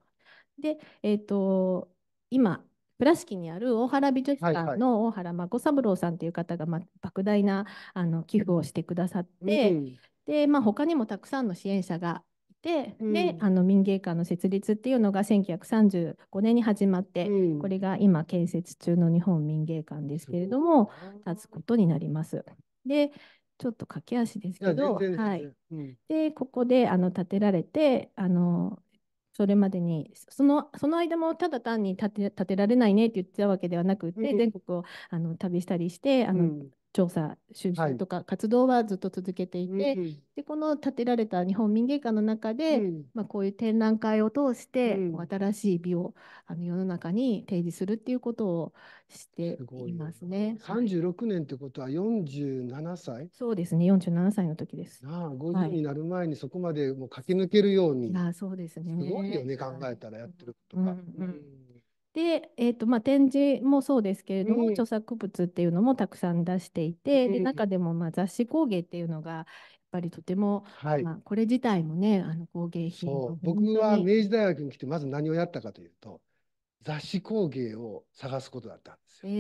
で、えーと、と今倉敷にある大原美術館の大原孫三郎さんという方が、まあ、莫大なあの寄付をしてくださって、で、まあ、他にもたくさんの支援者が、うん、であの民芸館の設立っていうのが1935年に始まって、うん、これが今建設中の日本民芸館ですけれども立つことになります。でちょっと駆け足ですけどはい、でここであの建てられてあのそれまでにそのその間もただ単に建てられないねって言ってたわけではなくて、全国をあの旅したりしてあの、調査、収集とか活動はずっと続けていて、はいでこの建てられた日本民芸館の中で、うん、まあ、こういう展覧会を通して、うん、新しい美をあの世の中に提示するっていうことをしていますね。す36年ってことは47歳、はい、そうですね、47歳の時です。ああ50になる前にそこまでもう駆け抜けるように、はい、あそうですねすごいよね、考えたらやってることが。うんうんで、えーとまあ、展示もそうですけれども、うん、著作物っていうのもたくさん出していて、うん、で中でもまあ雑誌工芸っていうのがやっぱりとても、はい、まあ、これ自体もねあの工芸品僕は明治大学に来てまず何をやったかというと雑誌工芸を探すことだったんですよ。え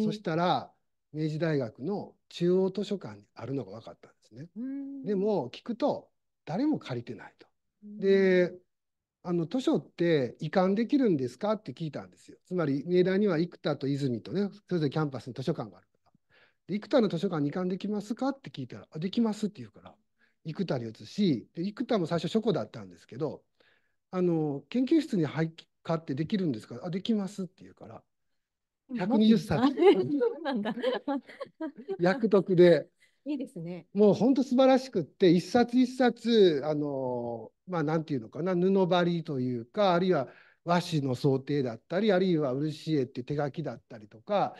ー、そしたら明治大学の中央図書館にあるのが分かったんですね。でも聞くと誰も借りてないと。であの図書って移管できるんですかって聞いたんですよ。つまり、明大には生田と泉とね、それぞれキャンパスに図書館があるから。生田の図書館に移管できますかって聞いたら、できますって言うから、生田に移し、生田も最初書庫だったんですけど、あの、研究室に入っかってできるんですかあ、できますって言うから、120冊。役 得 で、いいですね。もう本当素晴らしくって一冊一冊あのまあなんていうのかな布張りというかあるいは和紙の想定だったりあるいは漆絵っていう手書きだったりとか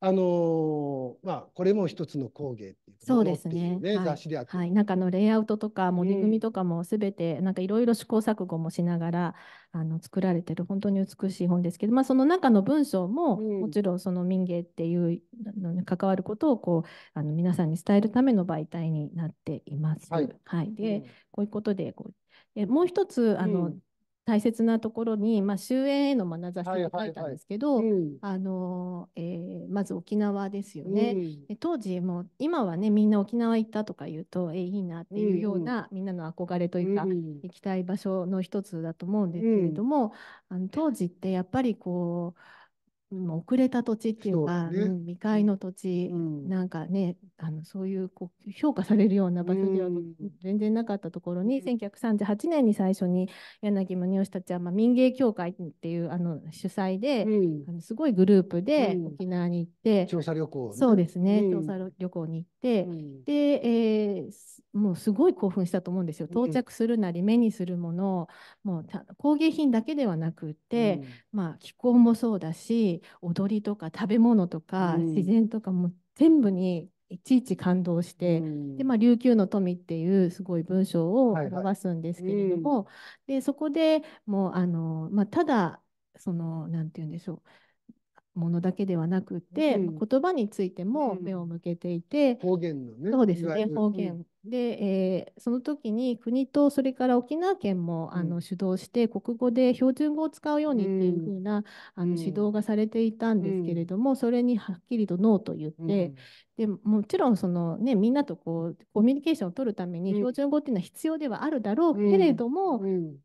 あのー、まあ、これも一つの工芸っていう、そうですねはい、雑誌であって、はい、中のレイアウトとか盛り組みとかもすべて、なんかいろいろ試行錯誤もしながらあの作られてる本当に美しい本ですけど、まあ、その中の文章も、もちろんその民芸っていうのに関わることをこうあの皆さんに伝えるための媒体になっています。はい、はい、で、こういうことでこうえもう一つあの、大切なところに、まあ、終焉への眼差しと書いたんですけど、あの、えまず沖縄ですよね。うん、当時も今はねみんな沖縄行ったとか言うとえー、いいなっていうような、うんみんなの憧れというか、うん、行きたい場所の一つだと思うんですけれども、うん、あの当時ってやっぱりこう遅れた土地っていうか、ねうん、未開の土地、うん、なんかねあのそういうこう評価されるような場所では全然なかったところに、うん、1938年に最初に柳宗悦たちは、まあ、民芸協会っていうあの主催で、うん、あのすごいグループで沖縄に行って、調査旅行、ね、そうですね、調査旅行に行って、で、えー、もうすごい興奮したと思うんですよ到着するなり目にするものもう工芸品だけではなくて、まあ気候もそうだし踊りとか食べ物とか、自然とかも全部にいちいち感動して、うん、でまあ、琉球の富っていうすごい文章を表すんですけれども、はいはい、でそこでもうあの、まあ、ただその何て言うんでしょうものだけではなくて、うん、言葉についても目を向けていて、方言のねそうですね方言で、えー、その時に国とそれから沖縄県もあの主導して国語で標準語を使うようにっていうふうな、あの指導がされていたんですけれども、それにはっきりとノーと言って、でもちろんその、ね、みんなとこうコミュニケーションを取るために標準語っていうのは必要ではあるだろうけれども、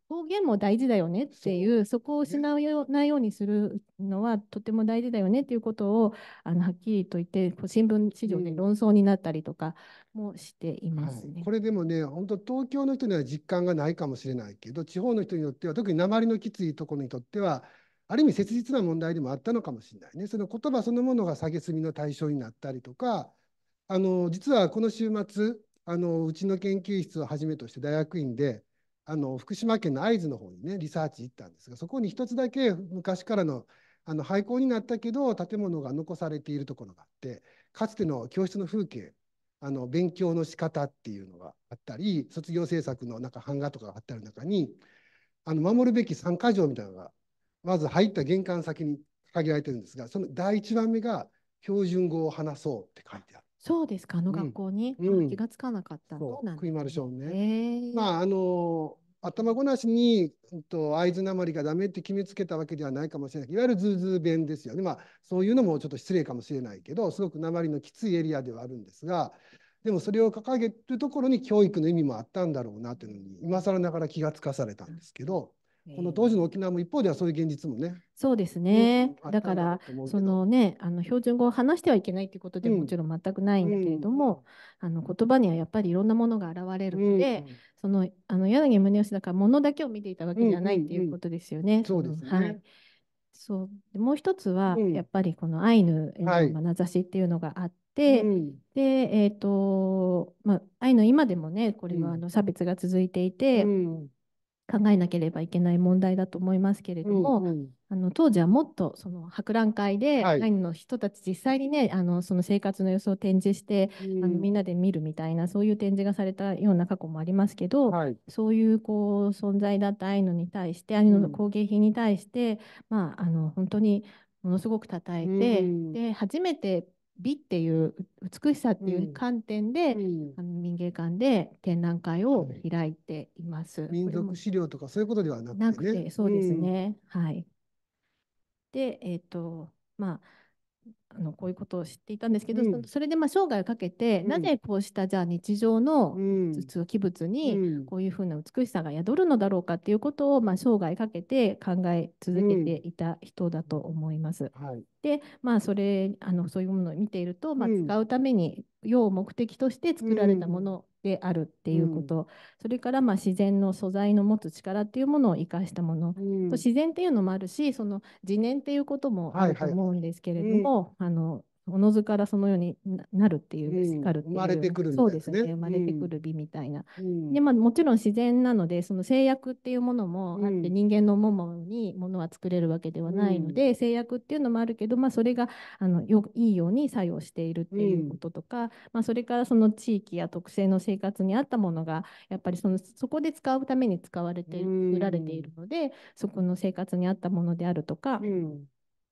方言も大事だよねっていうそこを失うよないようにするのはとても大事だよねっていうことをあのはっきりと言って新聞市場で論争になったりとか。もしていますね、はい、これでもね本当東京の人には実感がないかもしれないけど地方の人によっては特に鉛のきついところにとってはある意味切実な問題でもあったのかもしれないねその言葉そのものが蔑みの対象になったりとかあの実はこの週末あのうちの研究室をはじめとして大学院であの福島県の会津の方にねリサーチ行ったんですがそこに一つだけ昔からのあの廃校になったけど建物が残されているところがあってかつての教室の風景あの勉強の仕方っていうのがあったり卒業制作のなんか版画とかがあったる中にあの守るべき3か条みたいなのがまず入った玄関先に限られてるんですがその第1番目が標準語を話そうって書いてある。そうですかあの学校に、うん、気がつかなかった、うん、そうなん、ね、まああの頭ごなしに、うん、と会津なまりがダメって決めつけたわけではないかもしれないいわゆるズーズー弁ですよねまあそういうのもちょっと失礼かもしれないけどすごくなまりのきついエリアではあるんですがでもそれを掲げるところに教育の意味もあったんだろうなというのに今更ながら気がつかされたんですけどこの当時の沖縄も一方ではそういう現実もね。そうですね。だからそのねあの標準語を話してはいけないっていうことでもちろん全くないんだけれども、うん、あの言葉にはやっぱりいろんなものが現れるので、うん、そのあの柳宗悦だからものだけを見ていたわけじゃないっていうことですよね。そうですね。はい。そうでもう一つは、やっぱりこのアイヌの眼差しっていうのがあって、はい、で、えっ、ー、とまあ愛の今でもねこれはあの差別が続いていて。考えなければいけない問題だと思いますけれども、うんうん、あの当時はもっとその博覧会で社員の人たち実際にね、あのその生活の様子を展示して、うん、あのみんなで見るみたいなそういう展示がされたような過去もありますけど、はい、そういうこう存在だったアイヌに対してアイヌの工芸品に対して、まああの本当にものすごく叩いて、うん、で初めて美っていう美しさっていう観点で、うん、民芸館で展覧会を開いています。民族資料とかそういうことではなくて、ね、なくてそうですね。うん、はい。で、えっ、ー、とまああのこういうことを知っていたんですけど、うん、それでまあ生涯をかけて、なぜこうしたじゃあ日常の器物にこういうふうな美しさが宿るのだろうかっていうことを、まあ、生涯かけて考え続けていた人だと思います。はいでまあそれあのそういうものを見ていると、まあ、使うために用を目的として作られたものであるっていうこと、うん、それからまあ自然の素材の持つ力っていうものを生かしたもの、うん、と自然っていうのもあるしその自然っていうこともあると思うんですけれども、はいはい、あのおのずからそのようになるっていう、うん、光るっていう生まれてくる、そうですね生まれてくる美みたいな、うん、でまあ、もちろん自然なのでその制約っていうものもあって、うん、人間のももにものは作れるわけではないので、制約っていうのもあるけど、まあ、それがあのよいいように作用しているっていうこととか、まあ、それからその地域や特性の生活に合ったものがやっぱりそのそこで使うために使われて売られているので、そこの生活に合ったものであるとか。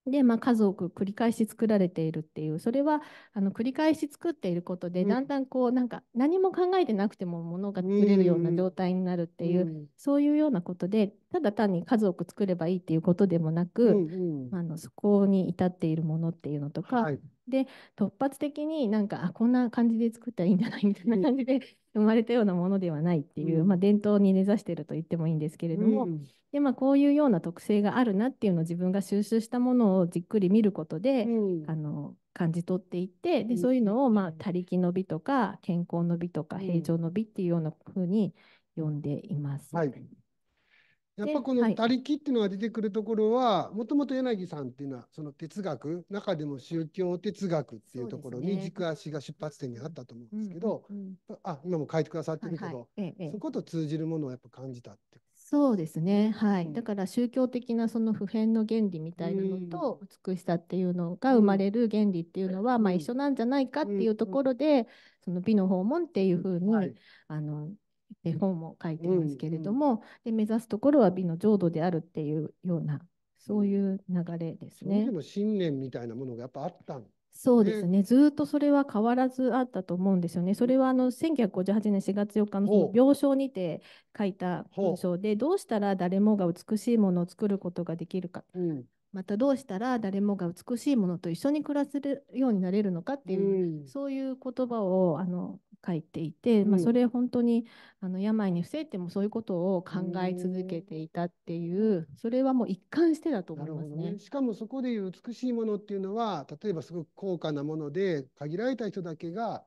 で、まあ、数多く繰り返し作られているっていうそれはあの繰り返し作っていることで、だんだんこうなんか何も考えてなくてもものが作れるような状態になるっていう、うん、そういうようなことでただ単に数多く作ればいいっていうことでもなく、うんうん、あのそこに至っているものっていうのとか、はい、で突発的になんかあこんな感じで作ったらいいんじゃないみたいな感じで生まれたようなものではないっていう、うん、まあ、伝統に根ざしてると言ってもいいんですけれども、うん、でまあ、こういうような特性があるなっていうのを自分が収集したものをじっくり見ることで、うん、あの感じ取っていってでそういうのを、まあ「他力の美」とか「健康の美」とか「平常の美」っていうようなふうに呼んでいます。はいやっぱこの「他力」っていうのが出てくるところは、もともと柳さんっていうのはその哲学中でも宗教哲学っていうところに軸足が出発点にあったと思うんですけど、ねうんうん、あ今も書いてくださってるけど、はいはい、そこと通じるものをやっぱ感じたってそうですね、はい、だから宗教的なその普遍の原理みたいなのと美しさっていうのが生まれる原理っていうのは、まあ、一緒なんじゃないかっていうところで、その美の訪問っていうふうに、はい、あの絵本も書いてますけれども、うんうん、で目指すところは美の浄土であるっていうようなそういう流れですね。でも信念みたいなものがやっぱあったんそうですね、ずっとそれは変わらずあったと思うんですよね。それはあの1958年4月4日の病床にて書いた文章で、どうしたら誰もが美しいものを作ることができるか、うん、またどうしたら誰もが美しいものと一緒に暮らせるようになれるのかっていう、うん、そういう言葉をあの書いていて、うん、まあ、それ本当にあの病に伏せてもそういうことを考え続けていたっていう、うん、それはもう一貫してだと思いますね、ね、しかもそこでいう美しいものっていうのは例えばすごく高価なもので限られた人だけが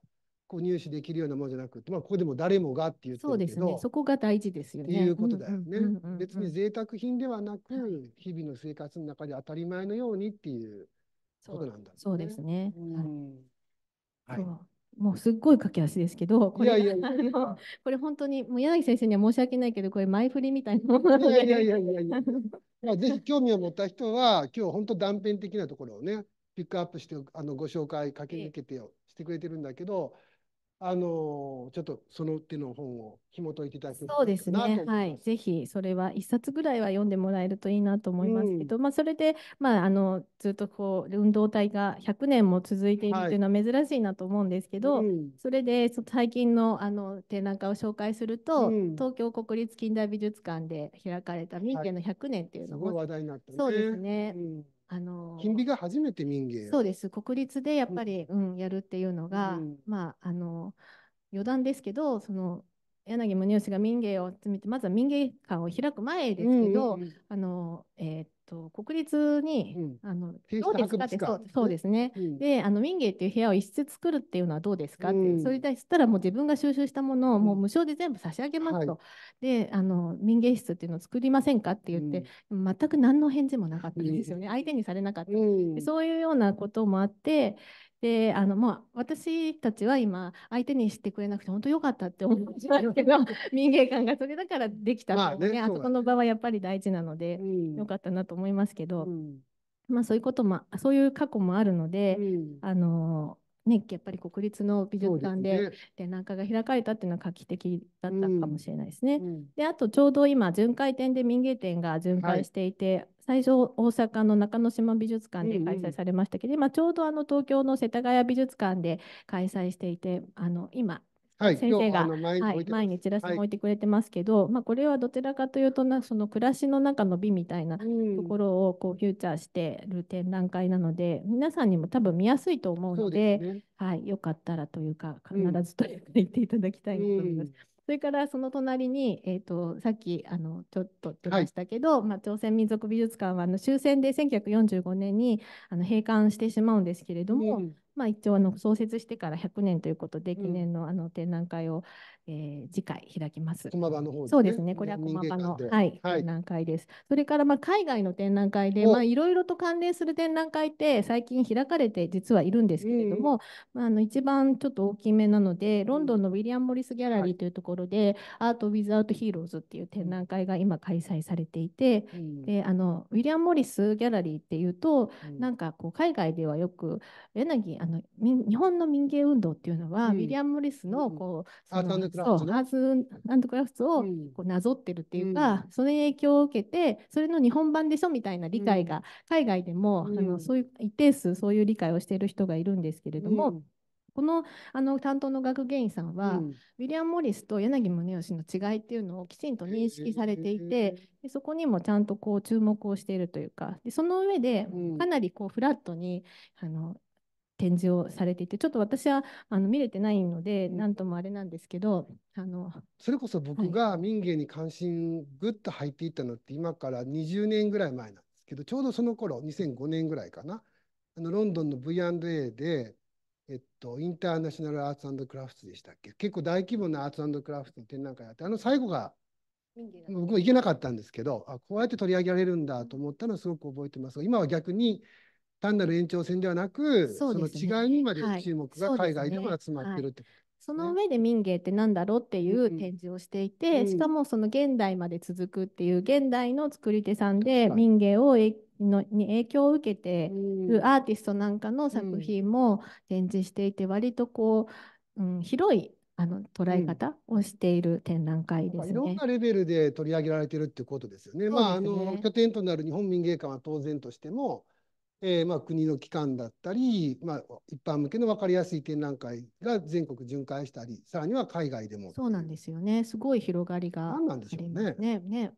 こう入手できるようなものじゃなくて、まあ、ここでも誰もがっていうそうですね。そこが大事ですよね。いうことだよね。別に贅沢品ではなく、日々の生活の中で当たり前のようにっていうことなんだ、ね、そうですね。はい。もうすっごい駆け足ですけど、これ、あの、これ本当に、もう柳先生には申し訳ないけど、これ前振りみたいなものいやいやいやいやいや。まあ、ぜひ興味を持った人は、今日本当断片的なところをね、ピックアップして、あの、ご紹介、駆け抜けてしてくれてるんだけど。あのちょっとその手の本を紐解いていただそうですね。はい。ぜひ、それは一冊ぐらいは読んでもらえるといいなと思いますけど、うん、まあ、それで、まあ、あの、ずっとこう、運動体が100年も続いているというのは珍しいなと思うんですけど、はいうん、それで、最近のあの展覧会を紹介すると、うん、東京国立近代美術館で開かれた民家の100年っていうのも、はい、すごい話題になった、ね、そうですね。あの金美が初めて民芸そうです国立でやっぱり、うん、うん、やるっていうのが、うん、まああの余談ですけどその柳宗悦が民芸を集めてまずは民芸館を開く前ですけど、うんうんうん、あのえー、と国立に、うん、あのどうですかってそうそうですね、うん、であの民芸っていう部屋を一室作るっていうのはどうですかって、うん、それでしたらもう自分が収集したものをもう無償で全部差し上げますと、はい、であの民芸室っていうのを作りませんかって言って、全く何の返事もなかったんですよね、相手にされなかった、そういうようなこともあってであの、まあ、私たちは今相手にしてくれなくて本当よかったって思うんですけど民芸館がそれだからできたので、ね、まあね、あそこの場はやっぱり大事なので、うん、よかったなと思いますけど、うん、まあ、そういうこともそういう過去もあるので、うん、あのね、やっぱり国立の美術館で展覧会が開かれたっていうのは画期的だったかもしれないですね。うんうん、であとちょうど今巡回展で民芸展が巡回していて、はい、最初大阪の中之島美術館で開催されましたけど、うんうん、今ちょうどあの東京の世田谷美術館で開催していてあの今はい、先生が、前にはい、前にチラシも置いてくれてますけど、はい、まあ、これはどちらかというとなその暮らしの中の美みたいなところをこうフューチャーしてる展覧会なので、うん、皆さんにも多分見やすいと思うので、ね、はい、よかったらというか必ずというか言っていただきたいと思います。うんそれからその隣に、えーと、さっきあのちょっと出ましたけど、はい、まあ、朝鮮民族美術館はあの終戦で1945年にあの閉館してしまうんですけれども、うん、まあ、一応あの創設してから100年ということで記念のあの展覧会をえー、次回開きます。駒場の方、ね、そうですね。これは駒場の、はい、展覧会です。それからまあ海外の展覧会で、まあいろいろと関連する展覧会って最近開かれて実はいるんですけれども、まああの一番ちょっと大きめなので、ロンドンのウィリアム・モリス・ギャラリーというところで、アート・ウィズ・アウト・ヒーローズっていう展覧会が今開催されていて、であのウィリアム・モリス・ギャラリーっていうと、なんかこう海外ではよく柳あの日本の民芸運動っていうのは、ウィリアム・モリスのこう、のクラフト、ハーズなんとクラフトをこうなぞってるっていうか、うん、その影響を受けてそれの日本版でしょみたいな理解が、海外でも、あのそういう一定数そういう理解をしている人がいるんですけれども。このあの担当の学芸員さんは、うん、ウィリアム・モリスと柳宗悦の違いっていうのをきちんと認識されていて、でそこにもちゃんとこう注目をしているというかでその上でかなりこうフラットにあの展示をされていて、ちょっと私はあの見れてないので、なんともあれなんですけど、あのそれこそ僕が民芸に関心ぐっと入っていったのって、今から20年ぐらい前なんですけど、ちょうどその頃2005年ぐらいかな、あのロンドンの V&A で、えっと、インターナショナルアーツクラフトでしたっけ、結構大規模なアーツクラフトの展覧会やって、あの最後が僕も行けなかったんですけどあこうやって取り上げられるんだと思ったのすごく覚えてますが今は逆に単なる延長戦ではなく、そね、その違いにまで注目が海外でも集まってるってこと、ねはいその上で民芸って何だろうっていう展示をしていて、うん、しかもその現代まで続くっていう現代の作り手さんで民芸をえのに影響を受けてるアーティストなんかの作品も展示していて割とこう、うん、広いあの捉え方をしている展覧会ですね、うん、いろんなレベルで取り上げられてるっていうことですよね。ねまああの拠点となる日本民芸館は当然としてもえー、まあ、国の機関だったり、まあ、一般向けの分かりやすい展覧会が全国巡回したりさらには海外でもそうなんですよねすごい広がりが何なんでしょうね。ねね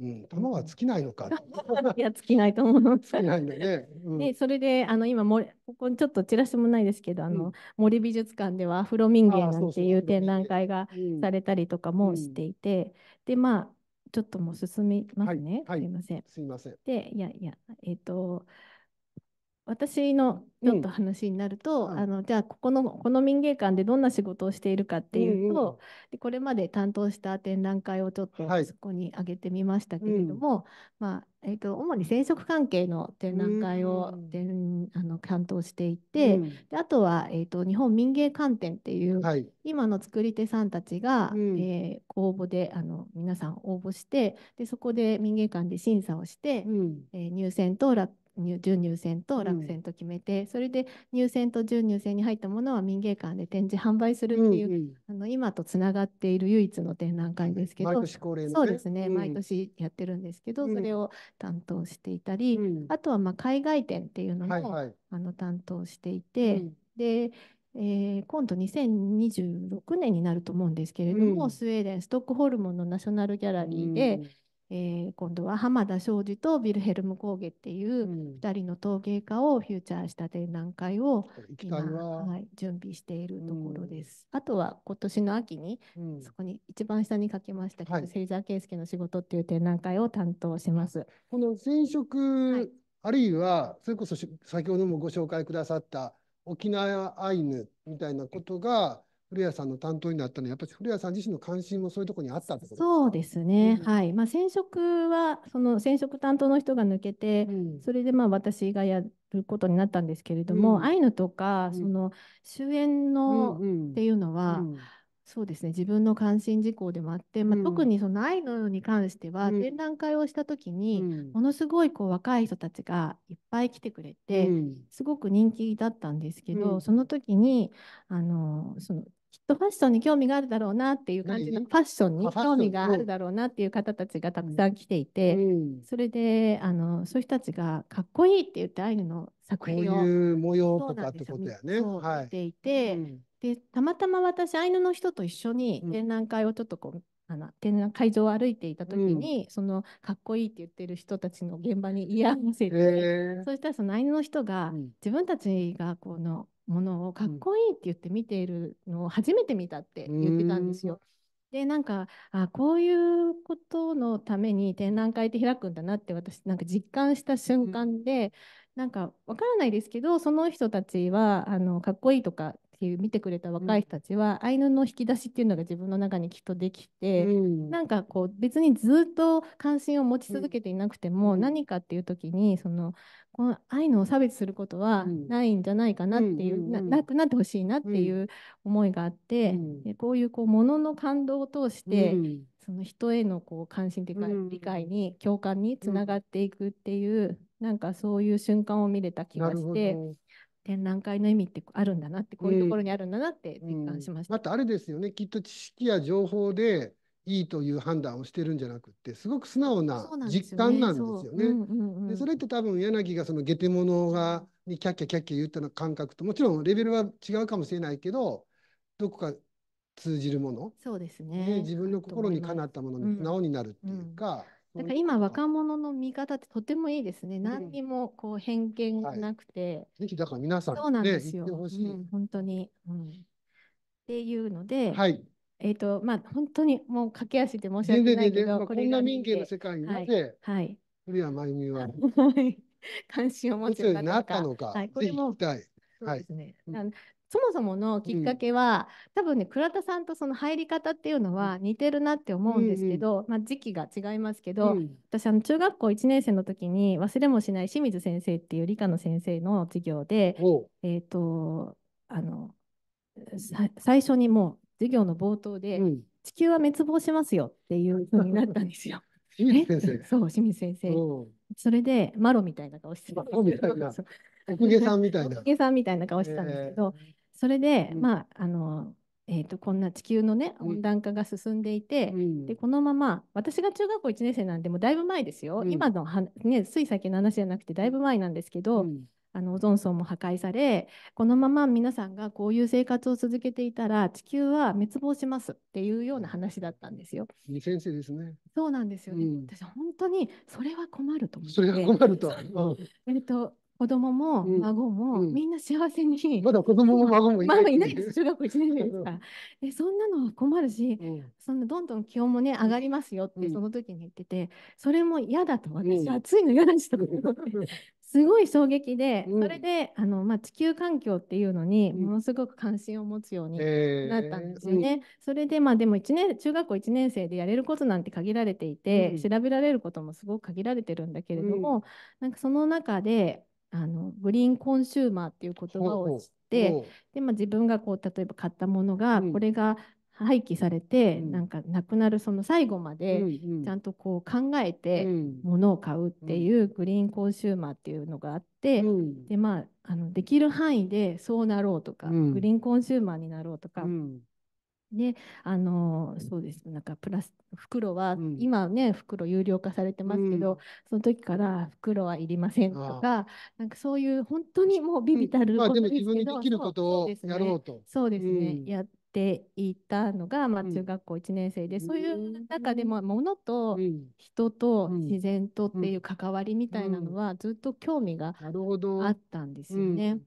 うん、玉は尽きないのか。いや、尽きないと思う。尽きないんね。うん、で、それで、あの、今も、ここにちょっとチラシもないですけど、あの、うん、森美術館ではアフロ民芸なんていう展覧会がされたりとかもしていて、うん、で、まあ、ちょっともう進みますね。はいはい、すみません。すみません。で、いやいや、えっ、ー、と、私のちょっと話になると、うん、あのじゃあここのこの民芸館でどんな仕事をしているかっていうと、うんうん、でこれまで担当した展覧会をちょっとそこに挙げてみましたけれども、はい、まあえーと、主に染色関係の展覧会を、うん、あの担当していて、うん、であとは、えーと、と日本民芸館展っていう、はい、今の作り手さんたちが、うん、えー、公募であの皆さん応募してでそこで民芸館で審査をして、うん、えー、入選と落準入選と落選と決めて、うん、それで入選と準入選に入ったものは民芸館で展示販売するっていう、うんうん、あの今とつながっている唯一の展覧会ですけど、毎年恒例、ね、そうですね、うん、毎年やってるんですけど、それを担当していたり、うん、あとはまあ海外展っていうのも、はいはい、あの担当していて、でえー、今度2026年になると思うんですけれども、スウェーデンストックホルムのナショナルギャラリーで、えー、今度は浜田庄司とビルヘルム工芸っていう2人の陶芸家をフューチャーした展覧会を今、はい、準備しているところです。うん、あとは今年の秋に、そこに一番下に書きましたけど、芹、沢圭介の仕事っていう展覧会を担当します。この染色、はい、あるいはそれこそ先ほどもご紹介くださった沖縄アイヌみたいなことが古谷さんの担当になったのはやっぱり古谷さん自身の関心もそういうとこにあったってことそうですね、うん、はいまあ、染色はその染色担当の人が抜けて、うん、それでまあ私がやることになったんですけれども、アイヌとかその主演のっていうのは、そうですね自分の関心事項でもあって、まあ、特にそのアイヌに関しては、展覧会をした時に、ものすごいこう若い人たちがいっぱい来てくれて、すごく人気だったんですけど、その時にあのそのきっとファッションに興味があるだろうなっていう感じの、ファッションに興味があるだろうなっていう方たちがたくさん来ていて、それであのそういう人たちがかっこいいって言ってアイヌの作品をこういう模様とかってことやね。はい、ていて、でたまたま私アイヌの人と一緒に展覧会をちょっとこう、あの展覧会場を歩いていた時に、うん、そのかっこいいって言ってる人たちの現場に居合わせて、えー、そしたらそのアイヌの人が、自分たちがこのものをかっこいいって言って見ているのを初めて見たって言ってたんですよ。でなんかあこういうことのために展覧会って開くんだなって私なんか実感した瞬間で、うん、なんかわからないですけどその人たちはあのかっこいいとかっていう見てくれた若い人たちは、アイヌの引き出しっていうのが自分の中にきっとできて、うん、なんかこう別にずっと関心を持ち続けていなくても、何かっていう時にそのこのアイヌを差別することはないんじゃないかなっていう,、なくなってほしいなっていう思いがあって、でこういうこうものの感動を通して、その人へのこう関心ていうか、理解に共感につながっていくっていう、うなんかそういう瞬間を見れた気がして。展覧会の意味ってあるんだなってこういうところにあるんだなって実感しました。うんうん、あとあれですよねきっと知識や情報でいいという判断をしてるんじゃなくてすごく素直な実感なんですよね。で、それって多分柳がその下手者がにキャッキャキャッキャ言ったの感覚ともちろんレベルは違うかもしれないけどどこか通じるものそうですね、ね、自分の心にかなったものに素直になるっていうか。うんだから今、若者の見方ってとてもいいですね。何にもこう偏見なくて。ぜひ、だから皆さん、そうなんですよ。本当に、っていうので、えっ、と、まあ、本当にもう駆け足で申し訳ないけど、こんな民芸の世界になって、はい。古谷真由美は。関心を持つようになったのか。はい、これも。はい。そうですね。そもそものきっかけは、うん、多分ね倉田さんとその入り方っていうのは似てるなって思うんですけど、うんうん、まあ、時期が違いますけど、うん、私あの中学校1年生の時に忘れもしない清水先生っていう理科の先生の授業で、えーと、あの最初にもう授業の冒頭で、地球は滅亡しますよっていうふうになったんですよ。清水先生 そう清水先生それでマロみたいな顔してたんですけど。お公家さんみたいな。お公家さんみたいな顔してたんですけど、えーそれで、まああのえーと、こんな地球のね温暖化が進んでいて、うん、でこのまま私が中学校1年生なんでもだいぶ前ですよ、うん、今のは、ね、つい先の話じゃなくてだいぶ前なんですけど、うん、あのオゾン層も破壊されこのまま皆さんがこういう生活を続けていたら地球は滅亡しますっていうような話だったんですよ。先生ですねそうなんですよね、私本当にそれは困ると思ってそれは困ると。えっと子供も孫も、みんな幸せに、まだ子供も 孫もいない。いないです。中学1年生ですから。で、そんなのは困るし、そんなどんどん気温もね、上がりますよって、その時に言ってて、それも嫌だと、私、暑いの嫌だしとすごい衝撃で、それで、あの、まあ、地球環境っていうのに、ものすごく関心を持つようになったんですよね。それで、まあ、でも1年、中学校1年生でやれることなんて限られていて、調べられることもすごく限られてるんだけれども、なんかその中で、あのグリーンコンシューマーっていう言葉を知ってで、まあ、自分がこう例えば買ったものが、これが廃棄されて、うん、なんかなくなるその最後までちゃんとこう考えて物を買うっていうグリーンコンシューマーっていうのがあって、うん、でまああのできる範囲でそうなろうとか、うん、グリーンコンシューマーになろうとか、ね、あのそうですなんかプラス袋は、うん、今ね袋有料化されてますけど、うん、その時から袋はいりませんとかなんかそういう本当にもうビビたるですうんまあ、できることをやろうとそうですねやっていたのが、まあ、中学校1年生で、そういう中でも物と人と自然とっていう関わりみたいなのはずっと興味があったんですよね。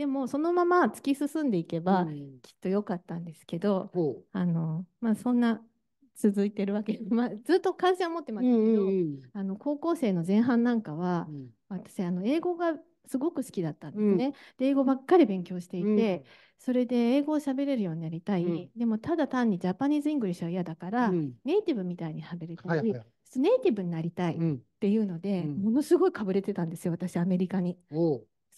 でもそのまま突き進んでいけばきっと良かったんですけど、うん、あのまあ、そんな続いてるわけ、まあ、ずっと関心は持ってましたけど、うんうんうん、あの高校生の前半なんかは、うん、私あの英語がすごく好きだったんですね、うん、で英語ばっかり勉強していて、うん、それで英語を喋れるようになりたい、うん、でもただ単にジャパニーズ・イングリッシュは嫌だから、ネイティブみたいに喋れたい、はいはい、ネイティブになりたいっていうので、ものすごいかぶれてたんですよ私アメリカに。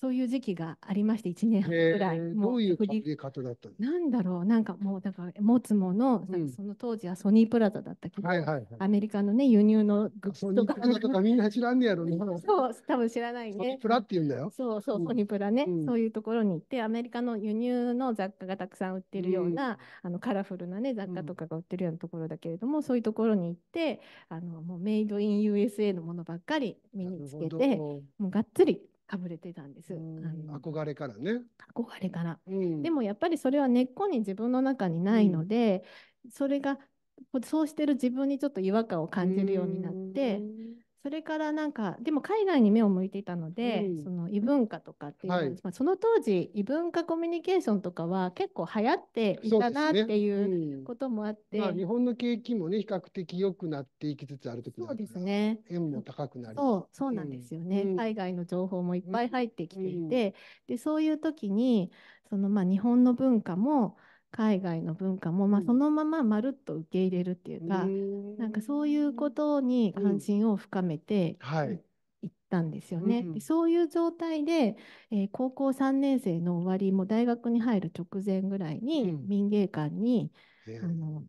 そういう時期がありまして、1年半ぐらい。どういう食べ方だったのなんだろう、なんかもう、だから、持つもの、うん、その当時はソニープラザだったけど、はいはいはい、アメリカのね、輸入のグッズとか。ソニープラザとかみんな知らんねやろね。そう、多分知らないね。ソニープラって言うんだよ。そうそう、ソニープラね、うん、そういうところに行って、アメリカの輸入の雑貨がたくさん売ってるような、あのカラフルなね、雑貨とかが売ってるようなところだけれども、そういうところに行って、あのもうメイドイン USA のものばっかり身につけて、もうがっつりかぶれてたんです。憧れからね。憧れから、うん、でもやっぱりそれは根っこに自分の中にないので、うん、それがそうしてる自分にちょっと違和感を感じるようになって、それからなんかでも海外に目を向いていたので、うん、その異文化とかっていう、はい、まあ、その当時異文化コミュニケーションとかは結構流行っていたな、ね、っていうこともあって、うんまあ、日本の景気もね比較的良くなっていきつつある時そうですね円も高くなるそうそうなんですよね、うん、海外の情報もいっぱい入ってきていて、でそういう時にそのまあ日本の文化も海外の文化も、まあ、そのまままるっと受け入れるっていうか、うん、なんかそういうことに関心を深めて、いったんですよね。うん、そういう状態で、えー、高校3年生の終わりも大学に入る直前ぐらいに民芸館に、うん、あの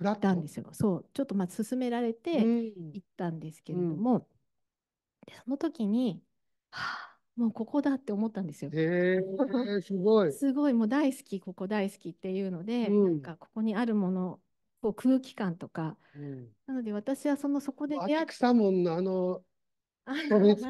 行ったんですよ。そうちょっとま勧められて行ったんですけれども、うん、その時にはあもうここだって思ったんですよ。へえ すごい。すごいもう大好きここ大好きっていうので、うん、なんかここにあるものこう空気感とか、うん、なので私はそのそこで出会って。草ものあの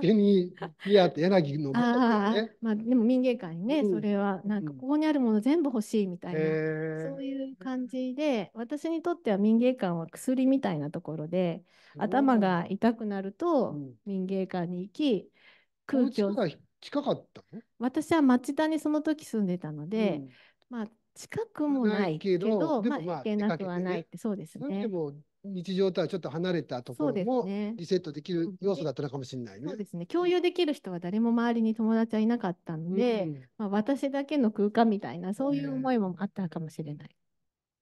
け にピアって柳の、ね、あまあでも民芸館にね、うん、それはなんかここにあるもの全部欲しいみたいな、うん、そういう感じで私にとっては民芸館は薬みたいなところで頭が痛くなると民芸館に行き、空気が近かった私は町田にその時住んでたので、うん、まあ近くもないけど、まあ、行けなくはないって、そうですね。でも日常とはちょっと離れたところもリセットできる要素だったのかもしれないね。そうですね。共有できる人は誰も周りに友達はいなかったので、うん、まあ、私だけの空間みたいなそういう思いもあったかもしれない。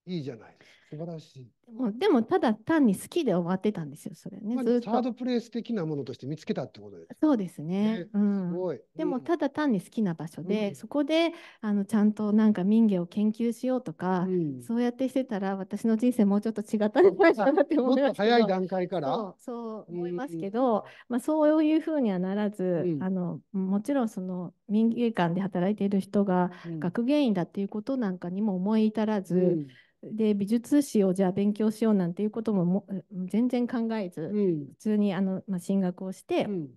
いいじゃないですか。素晴らしい。でも、でもただ単に好きで終わってたんですよ、それね。まあ、サードプレイス的なものとして見つけたってことです。そうですね。ねうん、すごい。でも、ただ単に好きな場所で、うん、そこで、あの、ちゃんとなんか民芸を研究しようとか、うん、そうやってしてたら、私の人生もうちょっと違ったんじゃないかなって思います。早い段階から。そう思いますけど、まあ、そういうふうにはならず、あの、もちろんその、民芸館で働いている人が学芸員だっていうことなんかにも思い至らず、で美術史をじゃあ勉強しようなんていうこともも全然考えず、うん、普通にあの、まあ、進学をして、うん、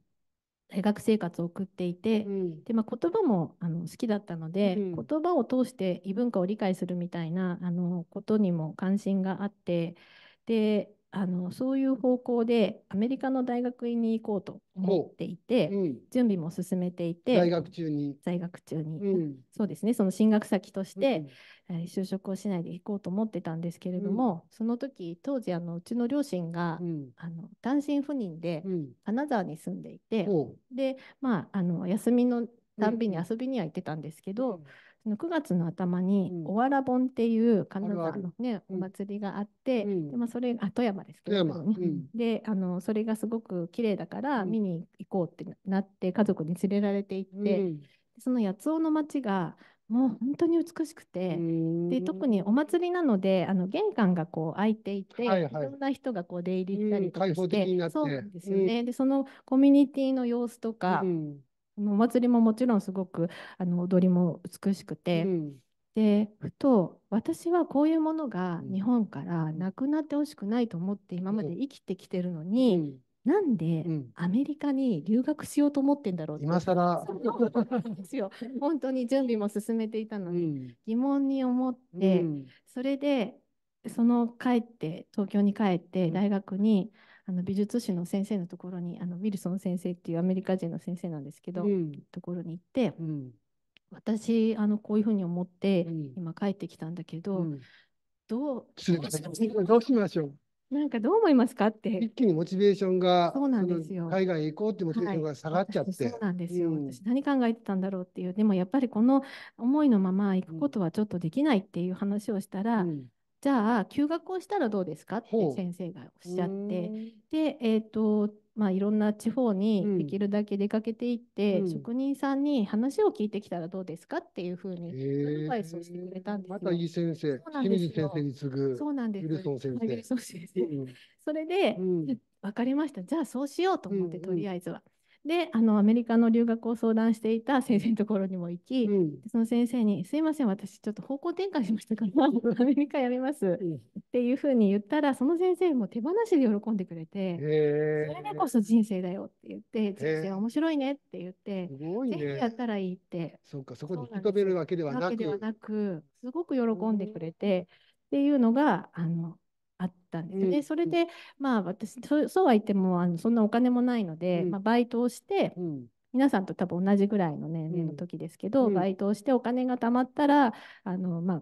大学生活を送っていて、うん、でまあ、言葉もあの好きだったので、言葉を通して異文化を理解するみたいなあのことにも関心があってであのそういう方向でアメリカの大学院に行こうと思っていて、うん、準備も進めていて在学中に在学中に、うん、そうですねその進学先として、うん、えー、就職をしないで行こうと思ってたんですけれども、その時当時あのうちの両親が、あの単身赴任で、金沢に住んでいて、でまああの休みのたんびに遊びには行ってたんですけど、その9月の頭に、おわら盆っていう金沢のね、お祭りがあって、でまあ、それあ、富山ですけど、ねであの、それがすごく綺麗だから、見に行こうってなって、家族に連れられて行って、その八尾の町が、もう本当に美しくて、で特にお祭りなのであの玄関がこう開いていて、はいろ、はい、んな人がこう出入りしたりとかして、そうなんですよね、でそのコミュニティの様子とか、うお祭りももちろんすごくあの踊りも美しくて、うん、でふと私はこういうものが日本からなくなってほしくないと思って今まで生きてきてるのに、うん、なんでアメリカに留学しようと思ってんだろうって今更 ですよ本当に準備も進めていたのに、疑問に思って、それでその帰って東京に帰って大学に、うんあの美術史の先生のところにあのウィルソン先生っていうアメリカ人の先生なんですけど、うん、ところに行って、うん、私あのこういうふうに思って、今帰ってきたんだけど、どうどうしましょうなんかどう思いますかって一気にモチベーションがそうなんですよ海外へ行こうってモチベーションが下がっちゃって、はい、そうなんですよ、うん、私何考えてたんだろうっていうでもやっぱりこの思いのまま行くことはちょっとできないっていう話をしたら、うん、じゃあ休学をしたらどうですかって先生がおっしゃってで、えーとまあ、いろんな地方にできるだけ出かけていって、うん、職人さんに話を聞いてきたらどうですかっていうふうにアドバイスをしてくれたんですまたいい先生清水先生に次ぐそうなんですウィルソン先生、それで、うん、分かりましたじゃあそうしようと思って、とりあえずは。であのアメリカの留学を相談していた先生のところにも行き、うん、その先生に「すいません私ちょっと方向転換しましたから アメリカやめます」っていうふうに言ったらその先生も手放しで喜んでくれて「それでこそ人生だよ」って言って「人生面白いね」って言って「ぜひ、やったらいい」ってそうかそこに引き止るわけではなくすごく喜んでくれて、っていうのがあのあったんですね。うん、それで、まあ私そうは言ってもあのそんなお金もないので、まあ、バイトをして、皆さんと多分同じぐらいの年齢の時ですけど、バイトをしてお金が貯まったらあの、まあ、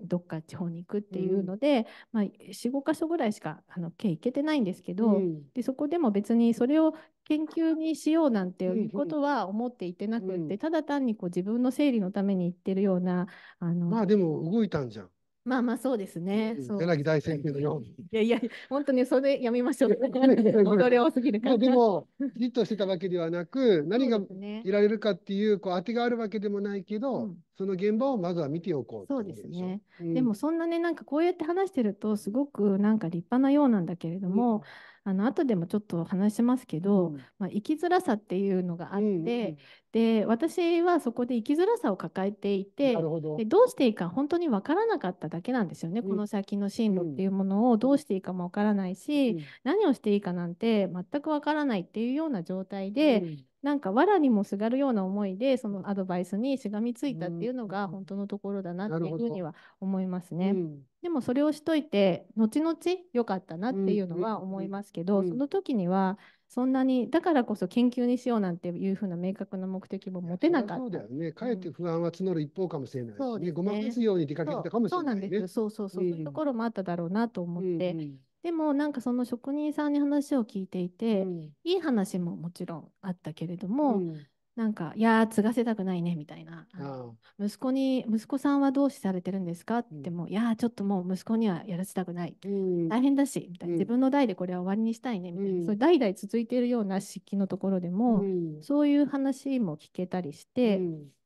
どっか地方に行くっていうので、まあ、45か所ぐらいしかあの県行けてないんですけど、でそこでも別にそれを研究にしようなんていうことは思っていてなくって、ただ単にこう自分の整理のために行ってるようなあのまあでも動いたんじゃんまあまあそうですね。そう柳大先生のように。いやいや、本当にそれやめましょう。踊 れ多すぎるから。でも、じっとしてたわけではなく、何がいられるかっていう、こう当てがあるわけでもないけど、その現場をまずは見ておこうそうですね。でもそんなね、なんかこうやって話してると、すごくなんか立派なようなんだけれども、あの後でもちょっと話しますけど、うん、まあ、生きづらさっていうのがあって、うんうん、で私はそこで生きづらさを抱えていてどでどうしていいか本当に分からなかっただけなんですよね、うん、この先の進路っていうものをどうしていいかも分からないし、うん、何をしていいかなんて全く分からないっていうような状態で、なんか藁にもすがるような思いでそのアドバイスにしがみついたっていうのが本当のところだなっていうふうには思いますね。うん、でもそれをしといて後々良かったなっていうのは思いますけど、うん、その時にはそんなにだからこそ研究にしようなんていうふうな明確な目的も持てなかった。そうだよね。かえって不安は募る一方かもしれない、そうですね。ごまかすように出かけたかもしれない、ね、そうなんです。そうそうそう、そういうところもあっただろうなと思って。うんうんでもなんかその職人さんに話を聞いていて、うん、いい話ももちろんあったけれども、うん、なんか「いや継がせたくないね」みたいな息子に「息子さんはどうしされてるんですか?」っても「うん、いやちょっともう息子にはやらせたくない、大変だし」みたいな、自分の代でこれは終わりにしたいね」みたいな、そ代々続いているような漆器のところでも、そういう話も聞けたりして、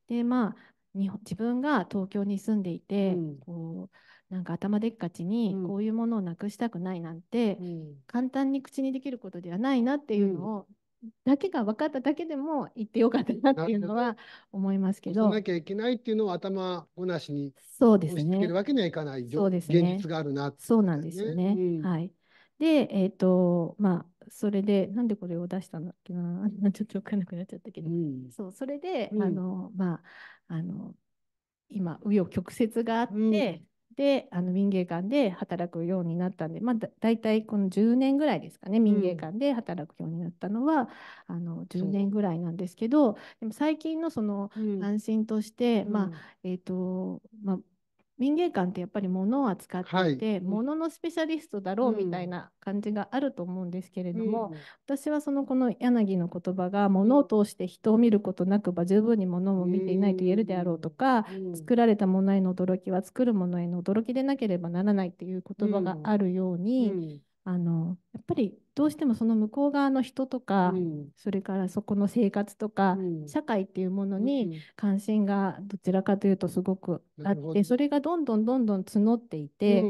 でまあ自分が東京に住んでいて、こうなんか頭でっかちにこういうものをなくしたくないなんて、簡単に口にできることではないなっていうのを、だけが分かっただけでも言ってよかったなっていうのは思いますけど。なきゃいけないっていうのを頭ごなしにそうですね。けるわけにはいかないそうですね。現実があるな、ね、そうなんですよね。うん、はい。で、えっ、ー、とまあそれでなんでこれを出したんだっけな、ちょっと分かんなくなっちゃったけど、うん、そうそれで、うん、あのまああの今紆余曲折があって、であの民芸館で働くようになったんで、まあ、だ大体この10年ぐらいですかね民芸館で働くようになったのは、うん、あの10年ぐらいなんですけどでも最近のその安心として、うん、まあえっ、ー、とまあ民芸館ってやっぱり物を扱っていて、はい、物のスペシャリストだろうみたいな感じがあると思うんですけれども、うん、私はそのこの柳の言葉が物を通して人を見ることなくば十分に物を見ていないと言えるであろうとか、うん、作られたものへの驚きは作るものへの驚きでなければならないっていう言葉があるように、あのやっぱりどうしてもその向こう側の人とか、うん、それからそこの生活とか、うん、社会っていうものに関心がどちらかというとすごくあって、うん、それがどんどんどんどん募っていて、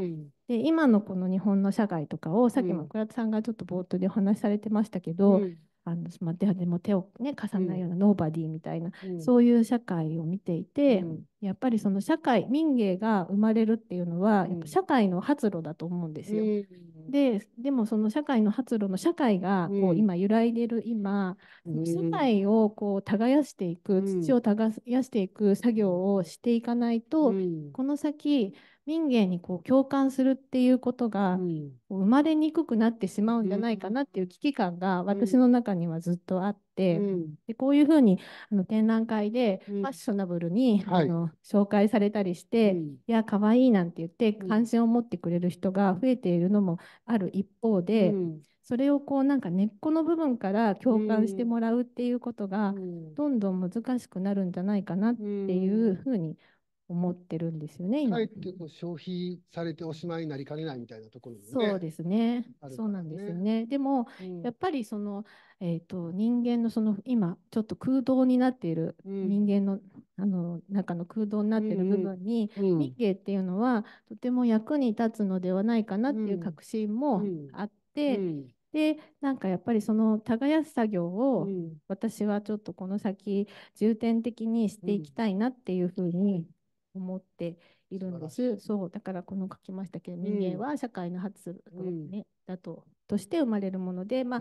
で今のこの日本の社会とかをさっきも倉田さんがちょっと冒頭でお話しされてましたけど、あのまあ、でも手を、ね、貸さないようなノーバディみたいな、うん、そういう社会を見ていて、うん、やっぱりその社会民芸が生まれるっていうのは、やっぱ社会の発露だと思うんですよ。うん、ででもその社会の発露の社会がこう今揺らいでる今、社会をこう耕していく土を耕していく作業をしていかないと、この先民芸にこう共感するっていうことが、生まれにくくなってしまうんじゃないかなっていう危機感が私の中にはずっとあって、でこういうふうにあの展覧会でファッショナブルに、あの紹介されたりして、いやかわいいなんて言って関心を持ってくれる人が増えているのもある一方で。それをこうなんか根っこの部分から共感してもらうっていうことがどんどん難しくなるんじゃないかなっていうふうに思ってるんですよね、今。帰っても消費されておしまいになりかねないみたいなところも、ね、そうですね、ね、そうなんですよね。でも、うん、やっぱりその、えーと、人間のその今ちょっと空洞になっている、うん、人間のあの中の空洞になっている部分に、うん、日経っていうのはとても役に立つのではないかなっていう確信もあって。でなんかやっぱりその耕す作業を私はちょっとこの先重点的にしていきたいなっていうふうに思っているんです。そうだからこの書きましたけど、民芸は社会の発ね、ねだととして生まれるもので、まあ、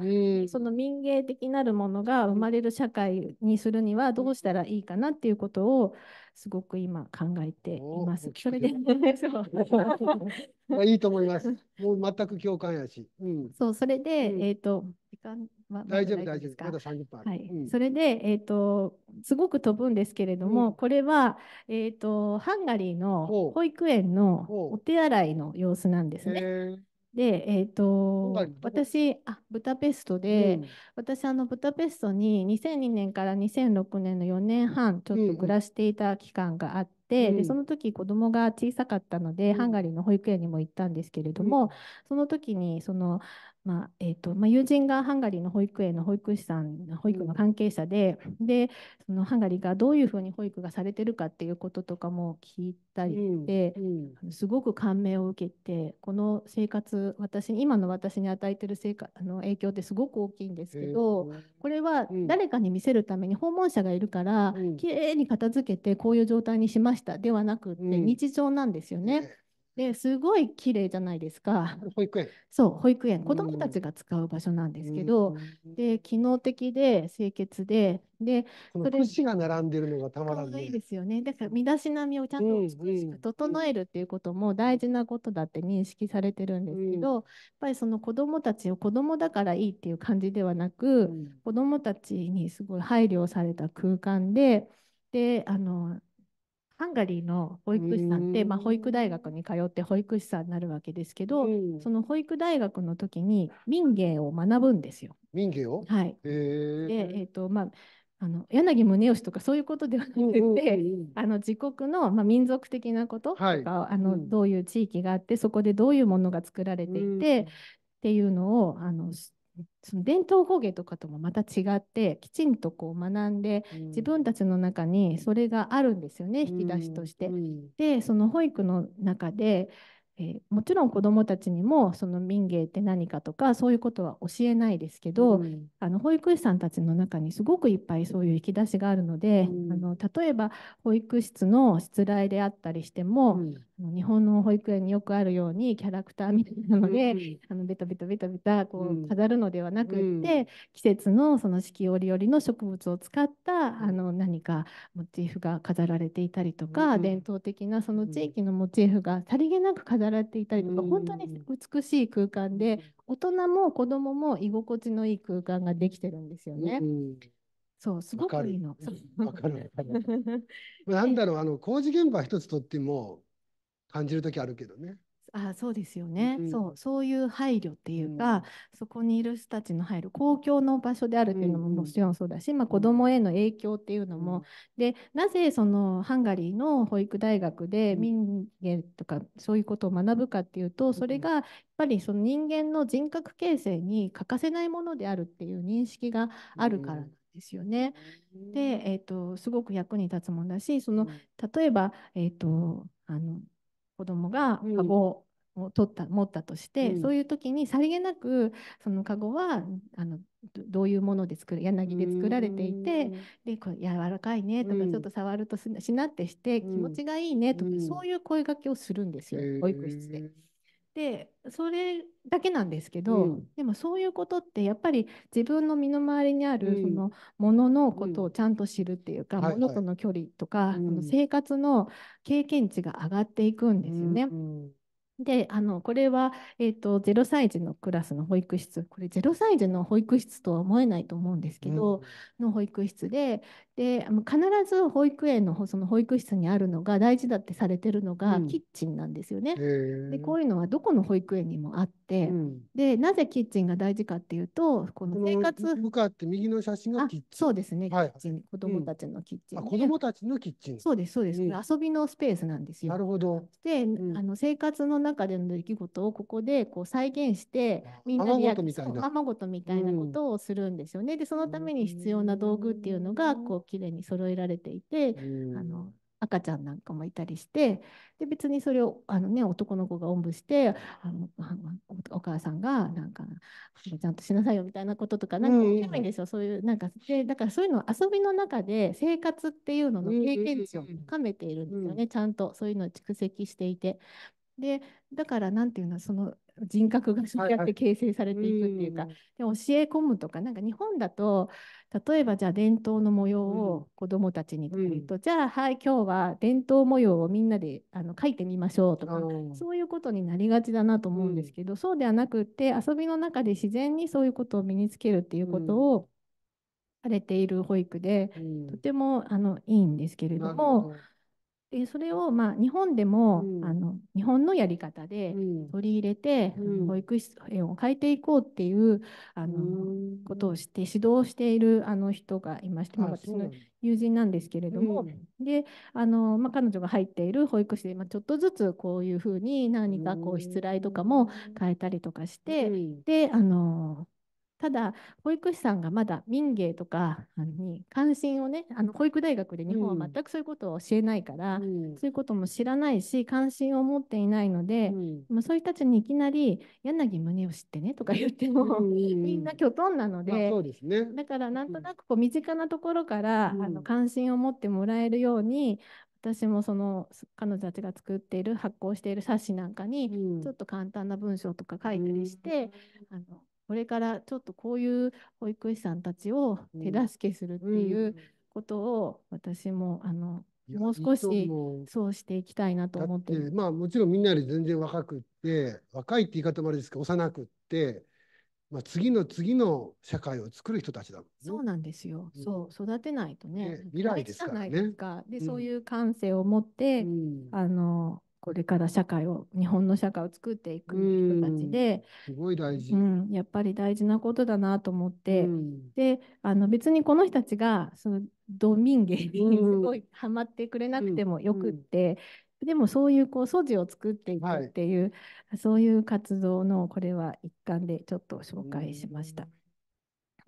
その民芸的なるものが生まれる社会にするにはどうしたらいいかなっていうことをすごく今考えています。それで いいと思います。もう全く共感やし。うん、そうそれで、うん、えっ、ー、と時間ま、大丈夫、大丈夫。まだ30%ある。はい。うん、それで、えっ、ー、と、すごく飛ぶんですけれども、うん、これは、えっ、ー、と、ハンガリーの保育園のお手洗いの様子なんですね。で、えっ、ー、と、私、あ、ブダペストで、うん、私、あの、ブダペストに2002年から2006年の4年半、ちょっと暮らしていた期間があって、でその時子供が小さかったので、うん、ハンガリーの保育園にも行ったんですけれども、うん、その時にそのまあえーとまあ、友人がハンガリーの保育園の保育士さん保育の関係者でうん、でそのハンガリーがどういうふうに保育がされてるかっていうこととかも聞いたりで、うんうん、すごく感銘を受けてこの生活私今の私に与えてるあの影響ってすごく大きいんですけど、えー、これは誰かに見せるために訪問者がいるから、うん、きれいに片付けてこういう状態にしましたではなくて日常なんですよね。ですごい綺麗じゃないですか。保育園そう保育園子どもたちが使う場所なんですけど、で機能的で清潔ででそれ節が並んでるのがたまらないですよねだから身だしなみをちゃんと美しく整えるっていうことも大事なことだって認識されてるんですけど、やっぱりその子どもたちを子どもだからいいっていう感じではなく、うん、子どもたちにすごい配慮された空間でであのハンガリーの保育士さんって、まあ、保育大学に通って保育士さんになるわけですけど、その保育大学の時に民芸を学ぶんですよ。民芸をはい。で、えっ、ー、と、まあ、あの柳宗悦とかそういうことではなくて、うんうん、あの自国の、まあ、民族的なこととか、はい、あの、うん、どういう地域があってそこでどういうものが作られていて、っていうのをあのその伝統工芸とかともまた違ってきちんとこう学んで、うん、自分たちの中にそれがあるんですよね、うん、引き出しとして。でその保育の中でえー、もちろん子どもたちにもその民芸って何かとかそういうことは教えないですけど、うん、あの保育士さんたちの中にすごくいっぱいそういう引き出しがあるので、うん、あの例えば保育室のらいであったりしても、うん、日本の保育園によくあるようにキャラクターみたいなので、うん、あのベタベタベタベタこう飾るのではなくって、季節のその四季折々の植物を使ったあの何かモチーフが飾られていたりとか、伝統的なその地域のモチーフがさりげなく飾られていたりとか。飾られていたりとか、本当に美しい空間で、大人も子供も居心地のいい空間ができてるんですよね。そう、すごくいいの。わかるわかる。なんだろう、あの工事現場一つとっても感じる時あるけどね。あそうですよね、うん、そうそういう配慮っていうか、うん、そこにいる人たちの配慮公共の場所であるっていうのももちろんそうだし、うん、まあ、子どもへの影響っていうのも、でなぜそのハンガリーの保育大学で民芸とかそういうことを学ぶかっていうとそれがやっぱりその人間の人格形成に欠かせないものであるっていう認識があるからですよね。で、えーと、すごく役に立つもんだしその例えば、えーとあの子供がカゴを取った、持ったとして、そういう時にさりげなくそのカゴはあのどういうもので作る柳で作られていてでこれ柔らかいねとかちょっと触るとしなってして気持ちがいいねとか、そういう声がけをするんですよ保育室で。でそれだけなんですけど、うん、でもそういうことってやっぱり自分の身の回りにあるそのもののことをちゃんと知るっていうか、うん、ものとの距離とか、はいはい、の生活の経験値が上がっていくんですよね。うんうん、であのこれは、えーと、と0歳児のクラスの保育室これ0歳児の保育室とは思えないと思うんですけど、うん、の保育室でで必ず保育園のその保育室にあるのが大事だってされてるのがキッチンなんですよね。うん、でこういうのはどこの保育園にもあって、うん、でなぜキッチンが大事かっていうとこの生活向かって右の写真がそうですね、はい、キッチン子どもたちのキッチン、うん、子どもたちのキッチンそうですそうです、うん、遊びのスペースなんですよ。なるほどで、あの生活の中での出来事をここでこう再現してみんなでやるみとみたいなことをするんですよね。でそのために必要な道具っていうのがこう綺麗に揃えられていて、あの赤ちゃんなんかもいたりしてで別にそれをあの、ね、男の子がおんぶしてあのお母さんがなんかちゃんとしなさいよみたいなこととかなんか起きないんですよ、うん、そういうなんかでだからそういうの遊びの中で生活っていうのの経験値を深めているんですよね、うん、ちゃんとそういうのを蓄積していて。でだから何て言うのその人格がそうやって形成されていくっていうか、はい、で教え込むとかなんか日本だと例えばじゃあ伝統の模様を子どもたちにとる言うと、うん、じゃあはい今日は伝統模様をみんなであの書いてみましょうとか、そういうことになりがちだなと思うんですけど、うん、そうではなくって遊びの中で自然にそういうことを身につけるっていうことをされている保育で、うん、とてもあのいいんですけれども。でそれをまあ日本でも、うん、あの日本のやり方で取り入れて、うん、保育園を変えていこうっていうあの、うん、ことをして指導しているあの人がいまして、私の友人なんですけれども、であの、まあ、彼女が入っている保育士で、まあ、ちょっとずつこういうふうに何かこうしつらいとかも変えたりとかして、であのただ保育士さんがまだ民芸とかに関心をねあの保育大学で日本は全くそういうことを教えないから、うん、そういうことも知らないし関心を持っていないので、うん、そういう人たちにいきなり「柳宗知ってね」とか言っても、うん、みんなきょとんなのでまあでね、だからなんとなくこう身近なところから、あの関心を持ってもらえるように私もその彼女たちが作っている発行している冊子なんかにちょっと簡単な文章とか書いたりして、うん、あのこれからちょっとこういう保育士さんたちを手助けするっていうことを私もあのもう少しそうしていきたいなと思ってまあもちろんみんなより全然若くって若いって言い方もあれですけど幼くって、まあ、次の次の社会を作る人たちだもん、ね、そうなんですよ、うん、そう育てないとね、ね、未来ですからねで、そういう感性を持って、うん、あのこれから社会を日本の社会を作っていく人たちで、すごい大事、うん、やっぱり大事なことだなと思って、うん、であの別にこの人たちがそのドン芸にすごいハマってくれなくてもよくって、うん、でもそういうこう素地を作っていくっていう、はい、そういう活動のこれは一環でちょっと紹介しました。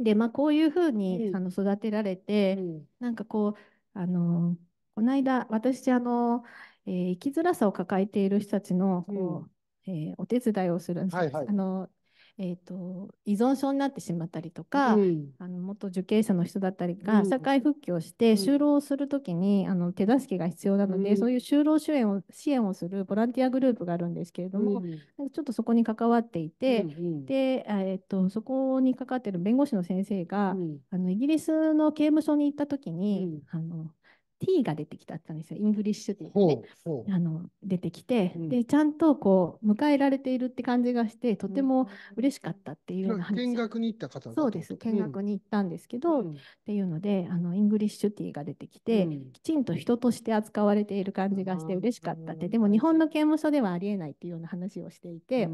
でまあこういうふうに、あの育てられて、うん、なんかこうあのこの間私あのーえー、生きづらさを抱えている人たちのこう、うん、えー、お手伝いをするんです。はいはい、あのえーと、依存症になってしまったりとか、うん、あの元受刑者の人だったりが社会復帰をして就労をする時に、うん、あの手助けが必要なので、うん、そういう就労支援を支援をするボランティアグループがあるんですけれども、ちょっとそこに関わっていて、うんうん、で、えーと、とそこに関わってる弁護士の先生が、あのイギリスの刑務所に行った時に、あの T が出てきたったんですよ、イングリッシュティー、ね、あの出てきて、うん、で、ちゃんとこう迎えられているって感じがして、とても嬉しかったっていうう見学に行った方そうです、見学に行ったんですけど、うん、っていうのであの、イングリッシュティーが出てきて、うん、きちんと人として扱われている感じがして嬉しかったって、でも日本の刑務所ではありえないっていうような話をしていて。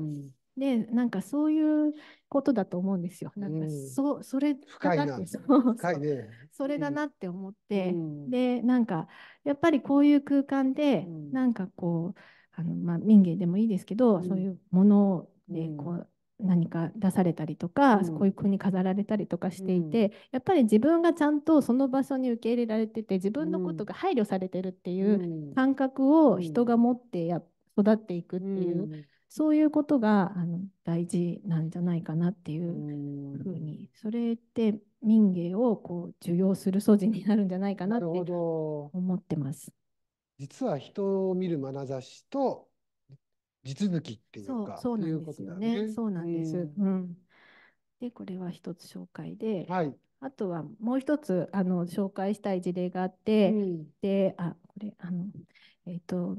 でなんかそういうことだと思うんですよ。なんかそ,、うそれ深いな深いね。それだなって思って、うん、でなんかやっぱりこういう空間で、うん、なんかこうあの、まあ、民芸でもいいですけど、うん、そういうものでこう、何か出されたりとか、うん、こういう国飾られたりとかしていて、うん、やっぱり自分がちゃんとその場所に受け入れられてて自分のことが配慮されてるっていう感覚を人が持ってや育っていくっていう、そういうことがあの大事なんじゃないかなっていうふうにそれって民芸をこう受容する素地になるんじゃないかなって思ってます。実は人を見る眼差しと地続きっていうかそうなんですよね。そうなんです。うん、でこれは一つ紹介で、はい、あとはもう一つあの紹介したい事例があって、うん、であこれあのえっ、ー、と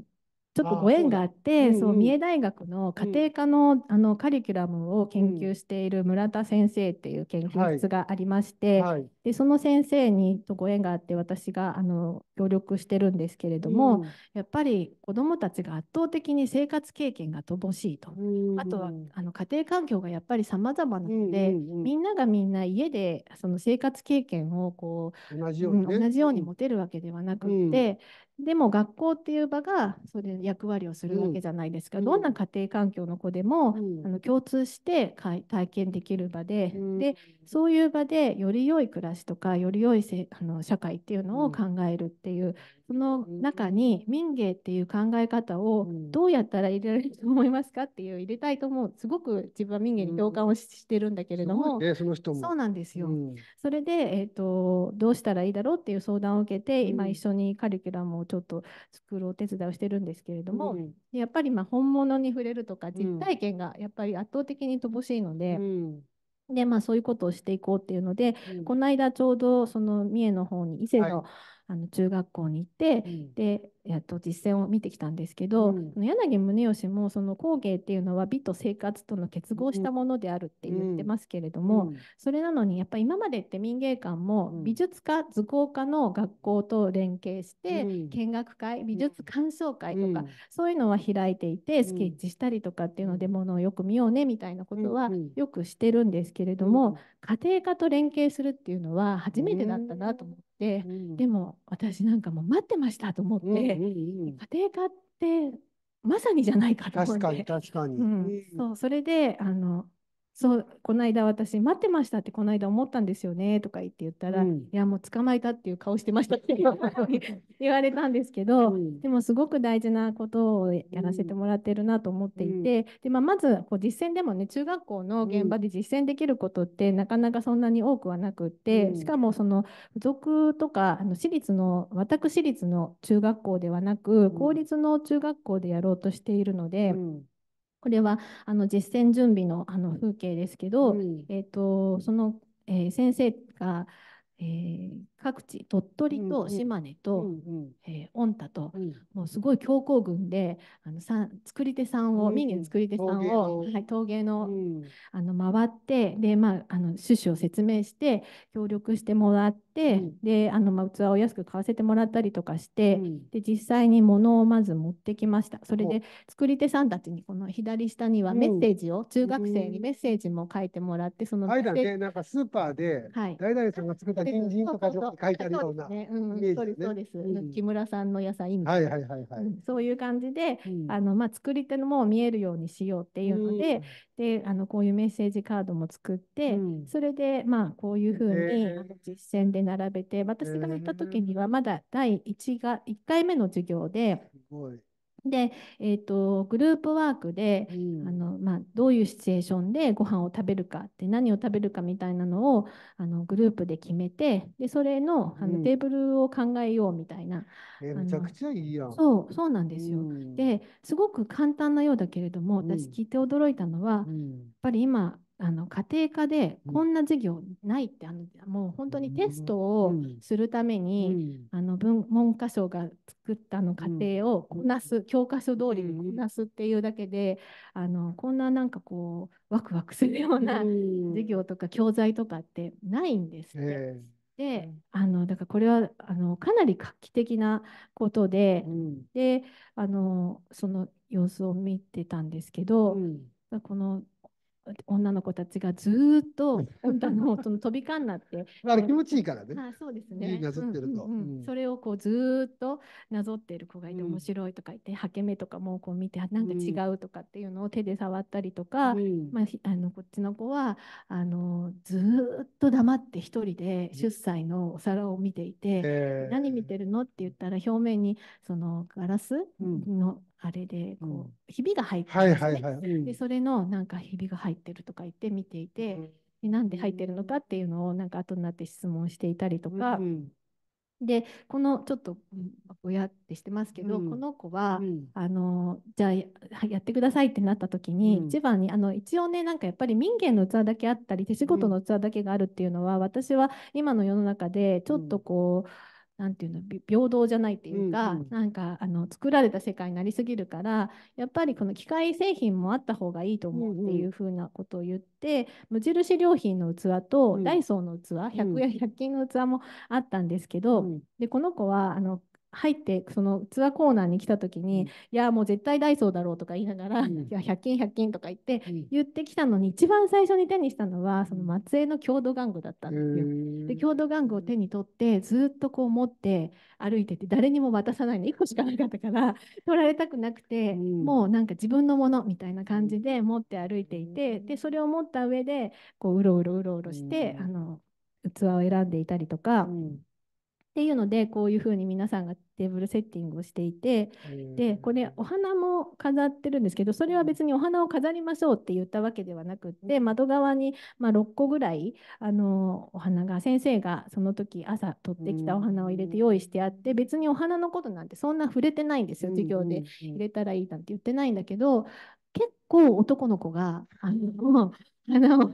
ちょっとご縁があって、うんうん、三重大学の家庭科のうん、あのカリキュラムを研究している村田先生っていう研究室がありまして、はいはい、でその先生にとご縁があって私があの協力してるんですけれども、やっぱり子どもたちが圧倒的に生活経験が乏しいと、あとはあの家庭環境がやっぱり様々なので、みんながみんな家でその生活経験をこう同じように、ね、同じように持てるわけではなくって、でも学校っていう場がそれ役割をするわけじゃないですか、うん、どんな家庭環境の子でも、うん、あの共通して体験できる場で、でそういう場でより良い暮らしとかより良いせあの社会っていうのを考えるっていう、うん、その中に民芸っていう考え方をどうやったら入れられると思いますかっていう入れたいと思うすごく自分は民芸に共感をしてるんだけれども、えその人もそうなんですよ。それで、えーと、どうしたらいいだろうっていう相談を受けて、今一緒にカリキュラムをちょっと作るお手伝いをしてるんですけれども、やっぱりま本物に触れるとか実体験がやっぱり圧倒的に乏しいので。で、まあ、そういうことをしていこうっていうので、うん、この間ちょうどその三重の方に伊勢のはい、あの中学校に行って、うん、でえっと、実践を見てきたんですけど、うん、柳宗悦もその工芸っていうのは美と生活との結合したものであるって言ってますけれども、うんうん、それなのにやっぱり今までって民芸館も美術科、図工科の学校と連携して見学会、美術鑑賞会とか、そういうのは開いていてスケッチしたりとかっていうのでものをよく見ようねみたいなことはよくしてるんですけれども、家庭科と連携するっていうのは初めてだったなと思って、でも私なんかもう待ってましたと思って。家庭科ってまさにじゃないかと思って。確かに確かに。うん、そうそれであのそうこの間私待ってましたってこの間思ったんですよねとか言って言ったら、うん、いやもう捕まえたっていう顔してましたって 言われたんですけど、うん、でもすごく大事なことをやらせてもらってるなと思っていて、うん、でまあ、まずこう実践でもね中学校の現場で実践できることってなかなかそんなに多くはなくって、しかもその付属とかあの私立の私立の中学校ではなく公立の中学校でやろうとしているので。これはあの実践準備のあの風景ですけど、うん、えーと、その、えー、先生が、えー、各地鳥取と島根と、え御太と、もうすごい強行軍であのさ作り手さんを、民芸作り手さんを、陶芸の,、あの回ってで、まあ、あの趣旨を説明して協力してもらって、であの、まあ、器を安く買わせてもらったりとかして、で実際に物をまず持ってきましたそれで作り手さんたちにこの左下にはメッセージを、中学生にメッセージも書いてもらってそのあでなんかスーパーで、はい、誰々さんが作った人参とか書いてあるようなイメージ、そうです、そうです。木村さんの野菜みたいな。そういう感じで、あの、まあ、作り手のも見えるようにしようっていうので、で、あの、こういうメッセージカードも作って、それで、まあ、こういうふうに実践で並べて、私が行った時には、まだ第1が、1回目の授業で、すごい。で、えーと、グループワークで、うん、あのまあ、どういうシチュエーションでご飯を食べるかって何を食べるかみたいなのをあのグループで決めてでそれのあの、うん、テーブルを考えようみたいな。えー、めちゃくちゃいいやん。そうそうなんですよ。うん、ですごく簡単なようだけれども私聞いて驚いたのは、やっぱり今あの家庭科でこんな授業ないって、あのもう本当にテストをするために、あの文文科省が作ったの過程をこなす、教科書通りにこなすっていうだけであのこんななんかこうワクワクするような授業とか教材とかってないんですって。であのだからこれはあのかなり画期的なことで、であのその様子を見てたんですけど、この女の子たちがずっと歌の その飛びかんなってあれ気持ちいいからねあそうですねなぞってると、うんうんうん、それをこうずっとなぞってる子がいて面白いとか言って、うん、はけ目とかもこう見てなんか違うとかっていうのを手で触ったりとか、うん、まあ、あのこっちの子はあのずっと黙って一人で出産のお皿を見ていて、何見てるのって言ったら表面にそのガラスの、あれでこう、うん、ひびが入ってる、ね、はいはいはい、でそれのなんかひびが入ってるとか言って見ていて、うん、なんで入ってるのかっていうのをなんか後になって質問していたりとか、うん、でこのちょっとぼやってしてますけど、この子は、あのじゃあやってくださいってなった時に、一番にあの一応ねなんかやっぱり民間の器だけあったり手仕事の器だけがあるっていうのは、私は今の世の中でちょっとこう、なんていうの平等じゃないっていうか、うんうん、なんかあの作られた世界になりすぎるからやっぱりこの機械製品もあった方がいいと思うっていうふうなことを言って、うんうん、無印良品の器とダイソーの器、うん、100円100均の器もあったんですけど、うん、でこの子はあの入ってその器コーナーに来た時に、うん、いやもう絶対ダイソーだろうとか言いながら、うん、いや100均100均とか言って、うん、言ってきたのに一番最初に手にしたのはその松江の郷土玩具だったんですよ。で郷土玩具を手に取ってずっとこう持って歩いてて誰にも渡さないの1個しかなかったから 取られたくなくて、もうなんか自分のものみたいな感じで持って歩いていて、でそれを持った上でこううろうろうろうろして、あの器を選んでいたりとか。っていうのでこういうふうに皆さんがテーブルセッティングをしていてでこれお花も飾ってるんですけどそれは別にお花を飾りましょうって言ったわけではなくって窓側にま6個ぐらいあのお花が先生がその時朝取ってきたお花を入れて用意してあって別にお花のことなんてそんな触れてないんですよ授業で入れたらいいなんて言ってないんだけど結構男の子があの花を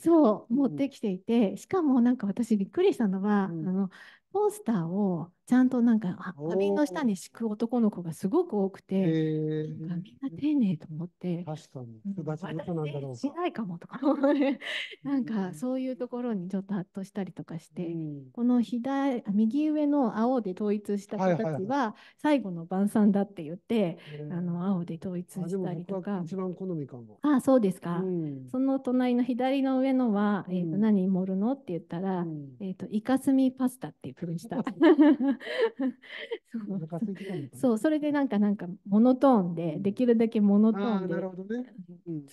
そう持ってきていてしかもなんか私びっくりしたのは、うん、あのポスターをちゃんとなんかあ花瓶の下に敷く男の子がすごく多くて、なんみんな丁寧と思って、確かに、うん、私なんしないかもとか、なんかそういうところにちょっとハッとしたりとかして、うん、この左右上の青で統一したたちは最後の晩餐だって言って、あの青で統一したりとか、一番好みかも。あそうですか、うん、その隣の左の上のは、えーと何盛るのって言ったら、えーとイカスミパスタっていうふうにした。そうそれでなんかなんかモノトーンでできるだけモノトーンで、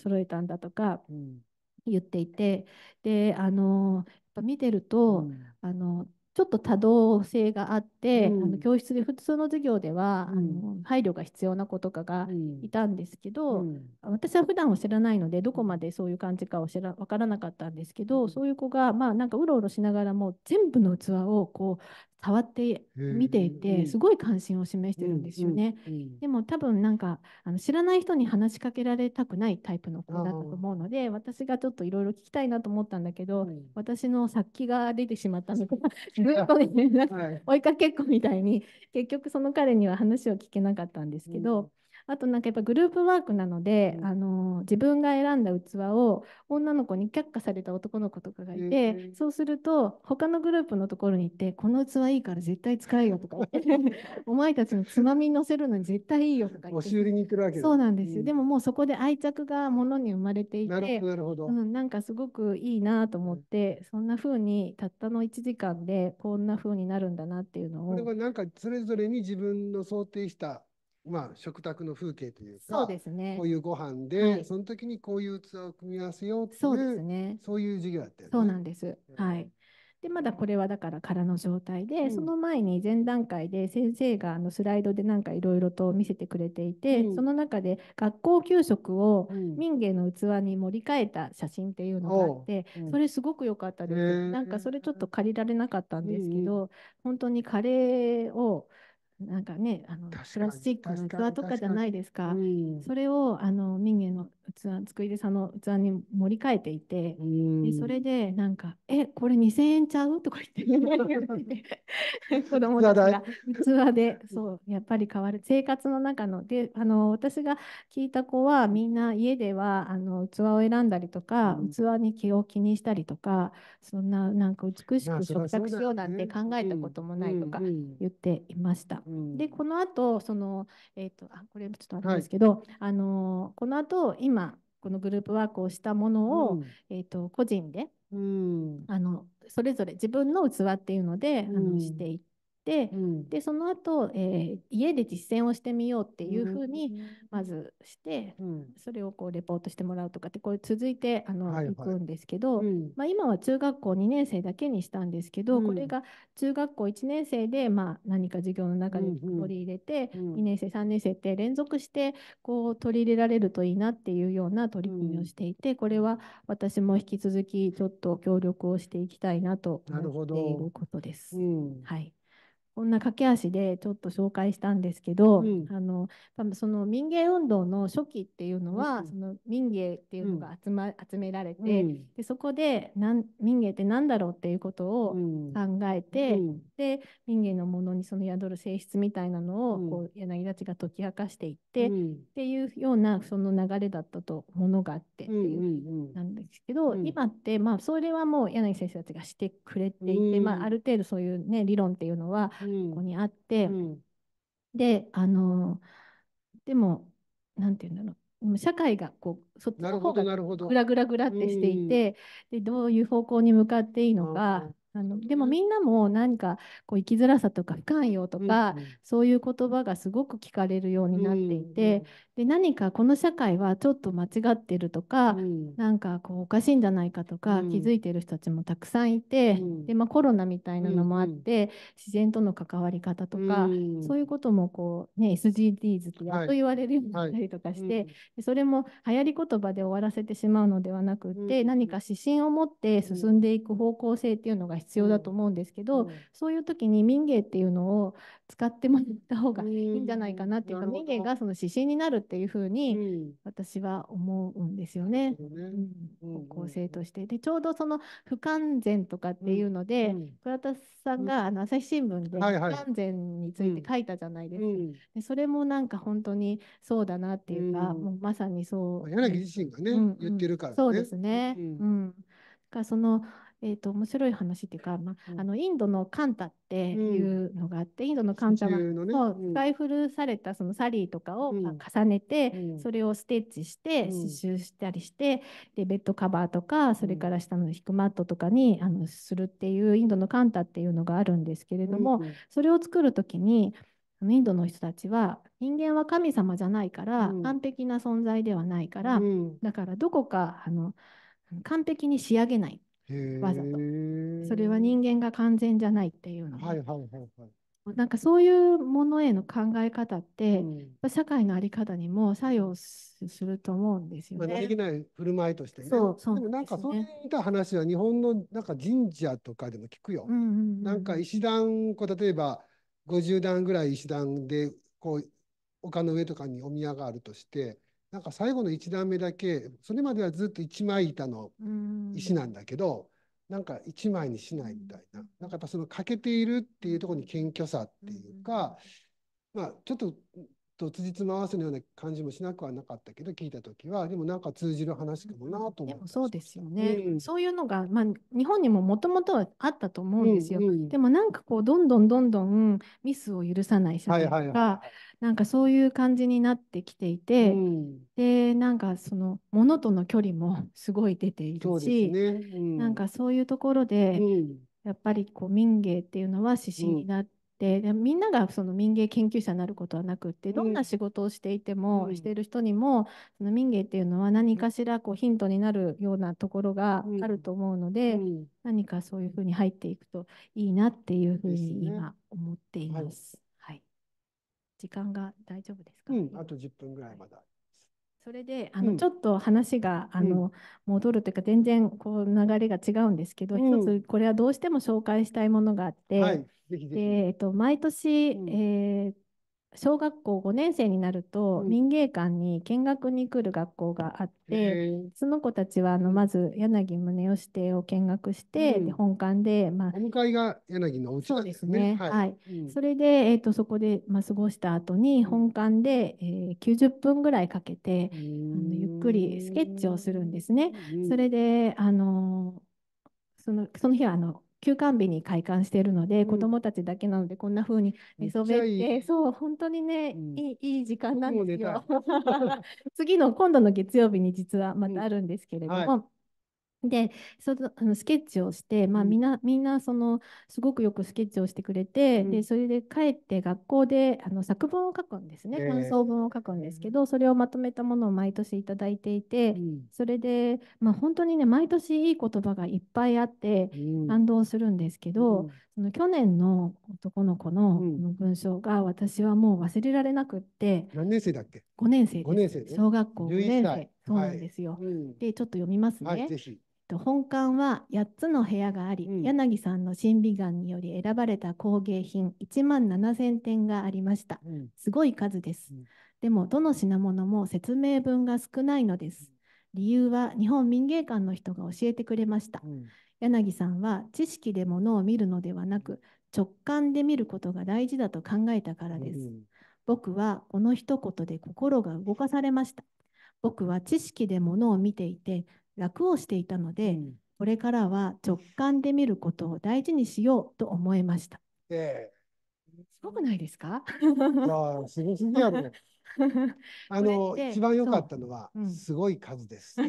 揃えたんだとか言っていて、であのやっぱ見てると、うん、あのちょっと多動性があって、うん、あの教室で普通の授業では、うん、あの配慮が必要な子とかがいたんですけど、うん、私は普段を知らないのでどこまでそういう感じかを知ら分からなかったんですけどそういう子がまあなんかうろうろしながらも全部の器をこう触って見ていてすごい関心を示してるんですよね。でも多分なんかあの知らない人に話しかけられたくないタイプの子だったと思うので私がちょっといろいろ聞きたいなと思ったんだけど、うん、私の殺気が出てしまったの かず追いかけっこみたいに結局その彼には話を聞けなかったんですけど、あとなんかやっぱグループワークなので、うん、あの自分が選んだ器を女の子に却下された男の子とかがいて、うんそうすると他のグループのところに行って「この器いいから絶対使えよ」とか 「お前たちのつまみに乗せるのに絶対いいよ」とか言って押し売りにわけそうなんですよ、うん、でももうそこで愛着がものに生まれていてなるほどうん、なんかすごくいいなと思って、そんな風にたったの1時間でこんな風になるんだなっていうのを。これはなんかそれぞれに自分の想定したまあ、食卓の風景というかそうです、ね、こういうご飯で、はい、その時にこういう器を組み合わせようっていうそうです、ね、そういう授業だったよね。そうなんです、はいでまだこれはだから空の状態で、うん、その前に前段階で先生があのスライドでなんかいろいろと見せてくれていて、うん、その中で学校給食を民芸の器に盛り替えた写真っていうのがあって、うん、それすごく良かったです、なんかそれちょっと借りられなかったんですけど、本当にカレーをなんかね、あのプラスチックの器とかじゃないですか。かうん、それをあの民芸の器作り手さんの器に盛り替えていて、でそれでなんか「えこれ2,000円ちゃう?」とか言って 子供たちが器でそうやっぱり変わる生活の中のであの私が聞いた子はみんな家ではあの器を選んだりとか、うん、器に気を気にしたりとかそんななんか美しく食卓しようなんて考えたこともないとか言っていました。うんうん、でこの後そのえっ、ー、とあこれちょっとあるんですけど、はい、あのこの後今このグループワークをしたものを、うん、えーと、個人で、うん、あのそれぞれ自分の器っていうので、あのしていっ、うん、でその後、えー、家で実践をしてみようっていうふうにまずして、うん、それをこうレポートしてもらうとかってこれ続いてあの、はいはい、くんですけど、うん、まあ、今は中学校2年生だけにしたんですけど、これが中学校1年生で、まあ、何か授業の中で取り入れて、うんうん、2年生3年生って連続してこう取り入れられるといいなっていうような取り組みをしていて、これは私も引き続きちょっと協力をしていきたいなと思っていることです。はいこんな駆け足でちょっと紹介したんですけど、うん、あのその民芸運動の初期っていうのは、うん、その民芸っていうのが集,、ま集められて、うん、でそこでなん民芸って何だろうっていうことを考えて、で民芸のものにその宿る性質みたいなのをこう柳ちが解き明かしていって、っていうようなその流れだったとものがあってっていうなんですけど、今ってまあそれはもう柳先生たちがしてくれていて、まあ、ある程度そういうね理論っていうのは、ここにあって、であのでもなんて言うんだろう社会がこうそっちの方がグラグラグラってしていてど,、でどういう方向に向かっていいのか、あのでもみんなも何かこう生きづらさとか不寛容とか、そういう言葉がすごく聞かれるようになっていて、で何かこの社会はちょっと間違ってるとか、うん、なんかこうおかしいんじゃないかとか、気づいてる人たちもたくさんいて、うん、でまあ、コロナみたいなのもあって、うん自然との関わり方とか、うんそういうこともこう、ね、SDGs ってやっと言われるようになったりとかして、はいはい、それも流行り言葉で終わらせてしまうのではなくて、何か指針を持って進んでいく方向性っていうのが必要だと思うんですけど、そういう時に民芸っていうのを使ってもらった方がいいんじゃないかなっていうか、民芸がその指針になるっていうふうに私は思うんですよね、うん、方として。でちょうどその不完全とかっていうので、倉田さんがあの朝日新聞で不完全について書いたじゃないですか。でそれもなんか本当にそうだなっていうか、もうまさにそう。柳自身がね、言ってるからね。そうですね、うん、かそのえーと、面白い話っていうか、まあ、うん、あのインドのカンタっていうのがあって、うん、インドのカンタは、ね、使い古されたそのサリーとかを、まあ、重ねて、それをステッチして刺繍したりして、でベッドカバーとかそれから下のヒクマットとかにあのするっていうインドのカンタっていうのがあるんですけれども、それを作る時にインドの人たちは人間は神様じゃないから、完璧な存在ではないから、だからどこかあの完璧に仕上げないわざと。それは人間が完全じゃないっていうの、はいはいはいはいなんかそういうものへの考え方って、うん、社会の在り方にも作用すると思うんですよね。まあ、できない振る舞いとしてね。そうそうで、ね、でもなんかそういった話は日本のなんか神社とかでも聞くよ。うんうんうん、なんか石段こう例えば50段ぐらい石段でこう丘の上とかにお宮があるとしてなんか最後の1段目だけそれまではずっと一枚板の石なんだけど、うなんか一枚にしないみたいな、うなんかやっぱその欠けているっていうところに謙虚さっていうか、まあちょっと。突実褄合わせのような感じもしなくはなかったけど聞いた時はでもなんか通じる話かもなと思ってそうですよね、うん、そういうのが、まあ、日本にももともとはあったと思うんですよ、うんうん、でもなんかこうどんどんどんどんミスを許さない社会が。はいはいはい、なんかそういう感じになってきていて、うん、でなんかそのものとの距離も すごい出ているし、ねうん、なんかそういうところで、やっぱりこう民芸っていうのは指針になって。でみんながその民芸研究者になることはなくってどんな仕事をしていても、うん、している人にもその民芸っていうのは何かしらこうヒントになるようなところがあると思うので、うんうん、何かそういうふうに入っていくといいなっていうふうに今思っています。時間が大丈夫ですか、うん、あと10分ぐらいまだ。それであの、うん、ちょっと話があの、戻るというか全然こう流れが違うんですけど、うん、一つこれはどうしても紹介したいものがあって、はい、ぜひでえっと、毎年、えー小学校5年生になると、民芸館に見学に来る学校があって、うん、その子たちはあのまず柳宗義邸を見学して、うん、本館で、まあ、お迎えが柳のお家なんですね。ですねはい、はいうん、それで、えーと、そこで、まあ、過ごした後に本館で、えー、90分ぐらいかけて、あのゆっくりスケッチをするんですね。それであのー、そのその日はあの休館日に開館しているので、うん、子どもたちだけなのでこんな風に寝そべってそう本当にね、うん、いいいい時間なんですよ。次の今度の月曜日に実はまたあるんですけれども。はいでそのあのスケッチをして、まあ、みんなみんなそのすごくよくスケッチをしてくれて、うん、でそれで帰って学校であの作文を書くんですね、感想文を書くんですけどそれをまとめたものを毎年頂いていて、うん、それで、まあ、本当にね毎年いい言葉がいっぱいあって感動するんですけど、うん、その去年の男の子のの文章が私はもう忘れられなくって、何年生だっけ5年生です年生、ね、小学校5年生そうなんですよ、はい、でちょっと読みますね。はい本館は8つの部屋があり、うん、柳さんの審美眼により選ばれた工芸品1万7,000点がありました、うん、すごい数です、うん、でもどの品物も説明文が少ないのです理由は日本民芸館の人が教えてくれました、柳さんは知識で物を見るのではなく直感で見ることが大事だと考えたからです、僕はこの一言で心が動かされました僕は知識で物を見ていて楽をしていたので、うん、これからは直感で見ることを大事にしようと思いました。えー、すごくないですかあすごすぎやね。あの一番良かったのは、うん、すごい数です。や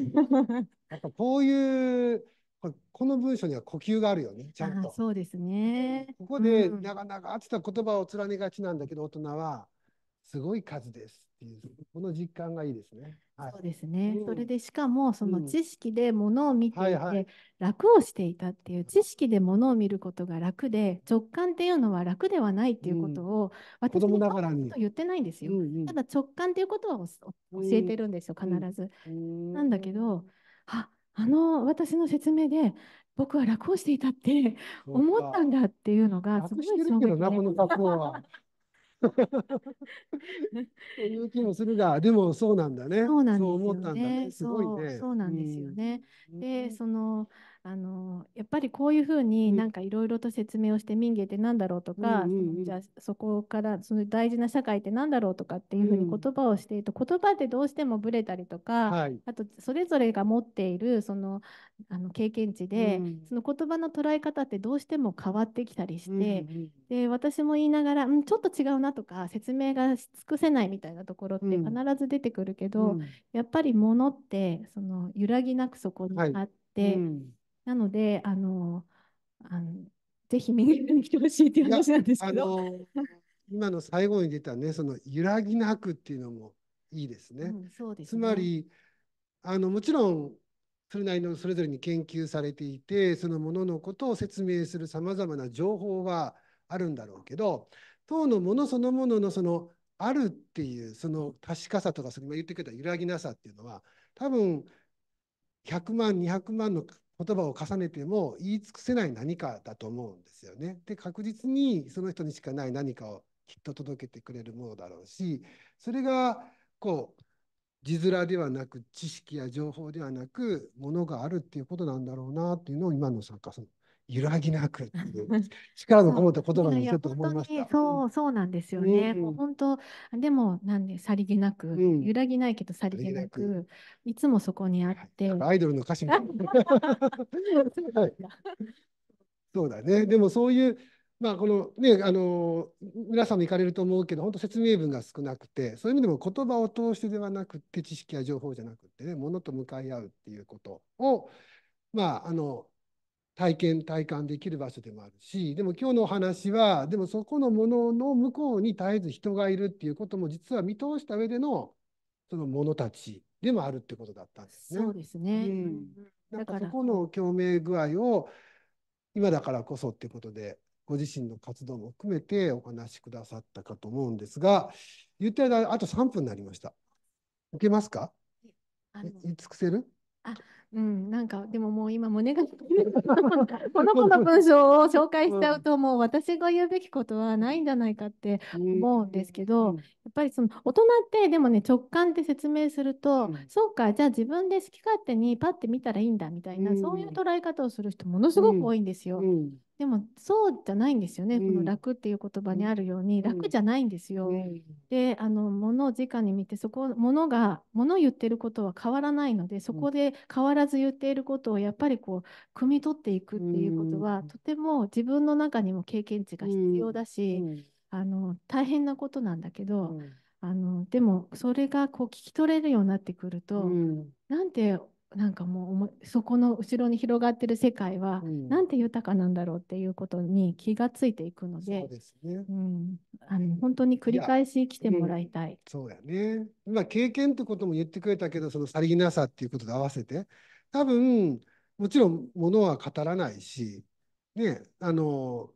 っぱこういうこの文章には呼吸があるよねちゃんと。そうですね。ここで長々あってた言葉を連ねがちなんだけど大人はすごい数です。ていう、この実感がいいですね。はい、そうですね、それでしかもその知識でものを見ていて楽をしていたっていう知識でものを見ることが楽で直感っていうのは楽ではないっていうことを私は言ってないんですよ、ただ直感っていうことは教えてるんですよ必ず、なんだけどああの私の説明で僕は楽をしていたって思ったんだっていうのがすごい衝撃、ね、という気もするが、でもそうなんだね。そうなんですよね。そう思ったんだね。すごいね。そうなんですよね。で、そのあのやっぱりこういうふうになんかいろいろと説明をして民芸って何だろうとか、うんじゃあそこからその大事な社会って何だろうとかっていうふうに言葉をしていると、うん、言葉ってどうしてもぶれたりとか、はい、あとそれぞれが持っているそのあの経験値で、うん、その言葉の捉え方ってどうしても変わってきたりして、うんうん、で私も言いながら、うん、ちょっと違うなとか説明がし尽くせないみたいなところって必ず出てくるけど、やっぱりものってその揺らぎなくそこにあって。はいなので、あの、あのぜひ右側に来てほしいっていう話なんですけど。の今の最後に出たね、その揺らぎなくっていうのもいいですね。うん、そうです、ね、つまり、あのもちろんそれなりのそれぞれに研究されていてそのもののことを説明するさまざまな情報はあるんだろうけど当のものそのもののそのあるっていうその確かさとかそれ今言ってくれた揺らぎなさっていうのは多分100万200万の言葉を重ねても言い尽くせない何かだと思うんですよね。で確実にその人にしかない何かをきっと届けてくれるものだろうしそれがこう字面ではなく知識や情報ではなくものがあるっていうことなんだろうなっていうのを今の作家さん揺らぎなくっていう 力のこもった言葉にちょっと思いました。そうそうなんですよね。うん、もう本当でもなんでさりげなく、うん、揺らぎないけどさりげなくいつもそこにあって、はい、アイドルの歌詞みはい、そうだね。でもそういうまあこのねあの皆さんも行かれると思うけど本当説明文が少なくてそういう意味でも言葉を通してではなくて知識や情報じゃなくてねものと向かい合うっていうことをまああの体験体感できる場所でもあるしでも今日のお話はでもそこのものの向こうに絶えず人がいるっていうことも実は見通した上でのそのものたちでもあるってことだったんですね。そうですね、うん、なんかそこの共鳴具合を今だからこそっていうことでご自身の活動も含めてお話しくださったかと思うんですが言ってる間あと3分になりました。受けますか？いつくせる？あうん、なんかでももう今胸が この子の文章を紹介しちゃうともう私が言うべきことはないんじゃないかって思うんですけど、やっぱりその大人ってでもね直感って説明すると、そうかじゃあ自分で好き勝手にパッて見たらいいんだみたいな、そういう捉え方をする人ものすごく多いんですよ。でもそうじゃないんですよね、この楽っていう言葉にあるように、楽じゃないんですよ。であの物を直に見てそこ物が物言ってることは変わらないのでそこで変わらず言っていることをやっぱりこう汲み取っていくっていうことは、とても自分の中にも経験値が必要だし、あの大変なことなんだけど、あのでもそれがこう聞き取れるようになってくると、うん、なんてなんかもうそこの後ろに広がってる世界は、うん、なんて豊かなんだろうっていうことに気がついていくのでうん、あの本当に繰り返し来てもらいたい。いうん、そうやね今経験ってことも言ってくれたけどそのさりげなさっていうことで合わせて多分もちろんものは語らないし、ね、あの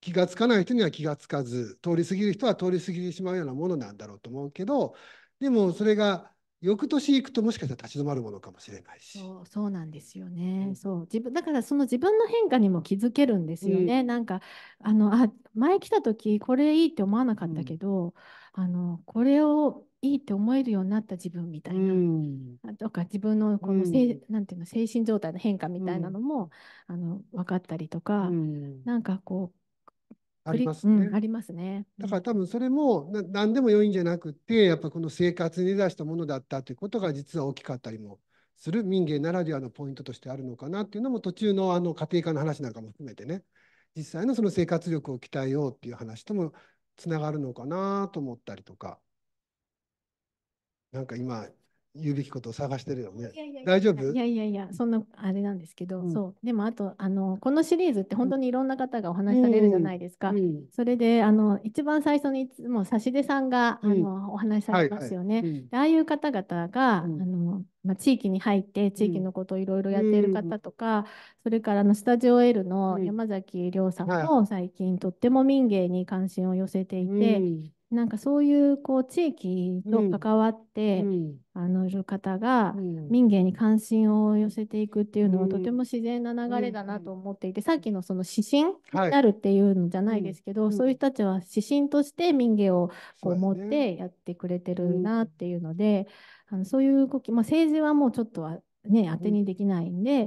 気が付かない人には気が付かず通り過ぎる人は通り過ぎてしまうようなものなんだろうと思うけどでもそれが翌年行くともしかしたら立ち止まるものかもしれないしそうそうなんですよね、うん、そう自分だからその自分の変化にも気づけるんですよね、うん、なんかあのあ前来た時これいいって思わなかったけど、うん、あのこれをいいって思えるようになった自分みたいな、うん、とか自分のこの精,、うん、ていうの精神状態の変化みたいなのも、うん、あの分かったりとか、うん、なんかこうありますね、うん、ありますね。だから多分それも何でも良いんじゃなくてやっぱこの生活に出したものだったということが実は大きかったりもする民芸ならではのポイントとしてあるのかなっていうのも途中のあの家庭科の話なんかも含めてね実際のその生活力を鍛えようっていう話ともつながるのかなと思ったりとか。なんか今言うべきことを探してるよね。大丈夫いやいやいや、そんなあれなんですけど、うん、そう。でもあと、あの、このシリーズって本当にいろんな方がお話しされるじゃないですか。うんうん、それで、あの、一番最初にいつも差出さんが、あのお話しされますよね。はいはい、ああいう方々が、あの、まあ、地域に入って地域のことをいろいろやっている方とか、それからのスタジオ L の山崎亮さんも最近とっても民芸に関心を寄せていて、なんかそういうこう地域と関わって、あのいる方が民芸に関心を寄せていくっていうのはとても自然な流れだなと思っていて、さっきのその指針になるっていうのじゃないですけど、そういう人たちは指針として民芸をこう持ってやってくれてるなっていうので、あのそういう動き、まあ、政治はもうちょっとはね当てにできないんで、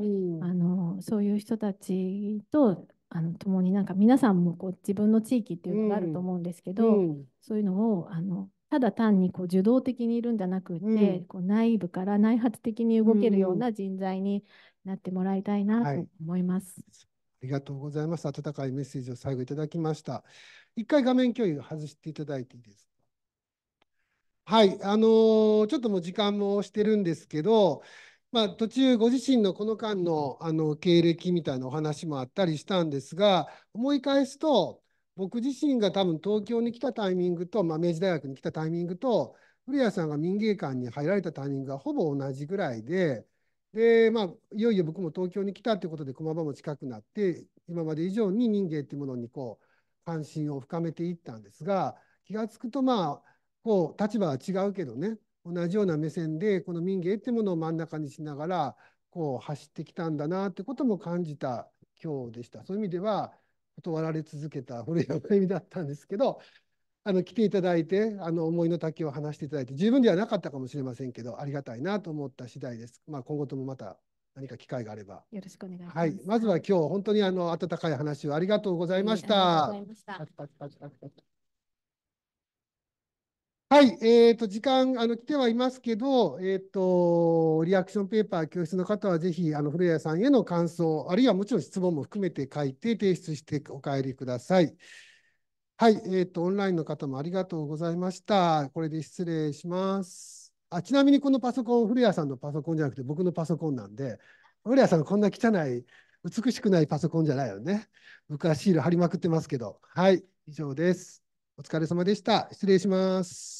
あのそういう人たちとあの共になんか皆さんもこう自分の地域っていうのがあると思うんですけど。そういうのをあのただ単にこう受動的にいるんじゃなくて、うん、こう内部から内発的に動けるような人材になってもらいたいなと思います。はい、ありがとうございます。温かいメッセージを最後いただきました。一回画面共有外していただいていいですか。はい、あのー、ちょっともう時間もしてるんですけど、まあ、途中ご自身のこの間のあの経歴みたいなお話もあったりしたんですが思い返すと僕自身が多分東京に来たタイミングと、まあ、明治大学に来たタイミングと古谷さんが民芸館に入られたタイミングがほぼ同じぐらいでで、まあ、いよいよ僕も東京に来たということで駒場も近くなって今まで以上に民芸っていうものにこう関心を深めていったんですが気が付くとまあこう立場は違うけどね同じような目線でこの民芸っていうものを真ん中にしながらこう走ってきたんだなってことも感じた今日でした。そういう意味では断られ続けた古谷の意味だったんですけど、あの来ていただいて、あの思いの丈を話していただいて、十分ではなかったかもしれませんけど、ありがたいなと思った次第です。まあ、今後ともまた何か機会があれば。よろしくお願いします。はい、まずは今日本当にあの温かい話をありがとうございました。ありがとうございました。はい、えーと、時間あの来てはいますけど、えーと、リアクションペーパー教室の方はぜひあの古谷さんへの感想、あるいはもちろん質問も含めて書いて提出してお帰りください。はい、えーと、とオンラインの方もありがとうございました。これで失礼します。あちなみにこのパソコン、古谷さんのパソコンじゃなくて僕のパソコンなんで、古谷さんこんな汚い、美しくないパソコンじゃないよね。僕はシール貼りまくってますけど。はい、以上です。お疲れ様でした。失礼します。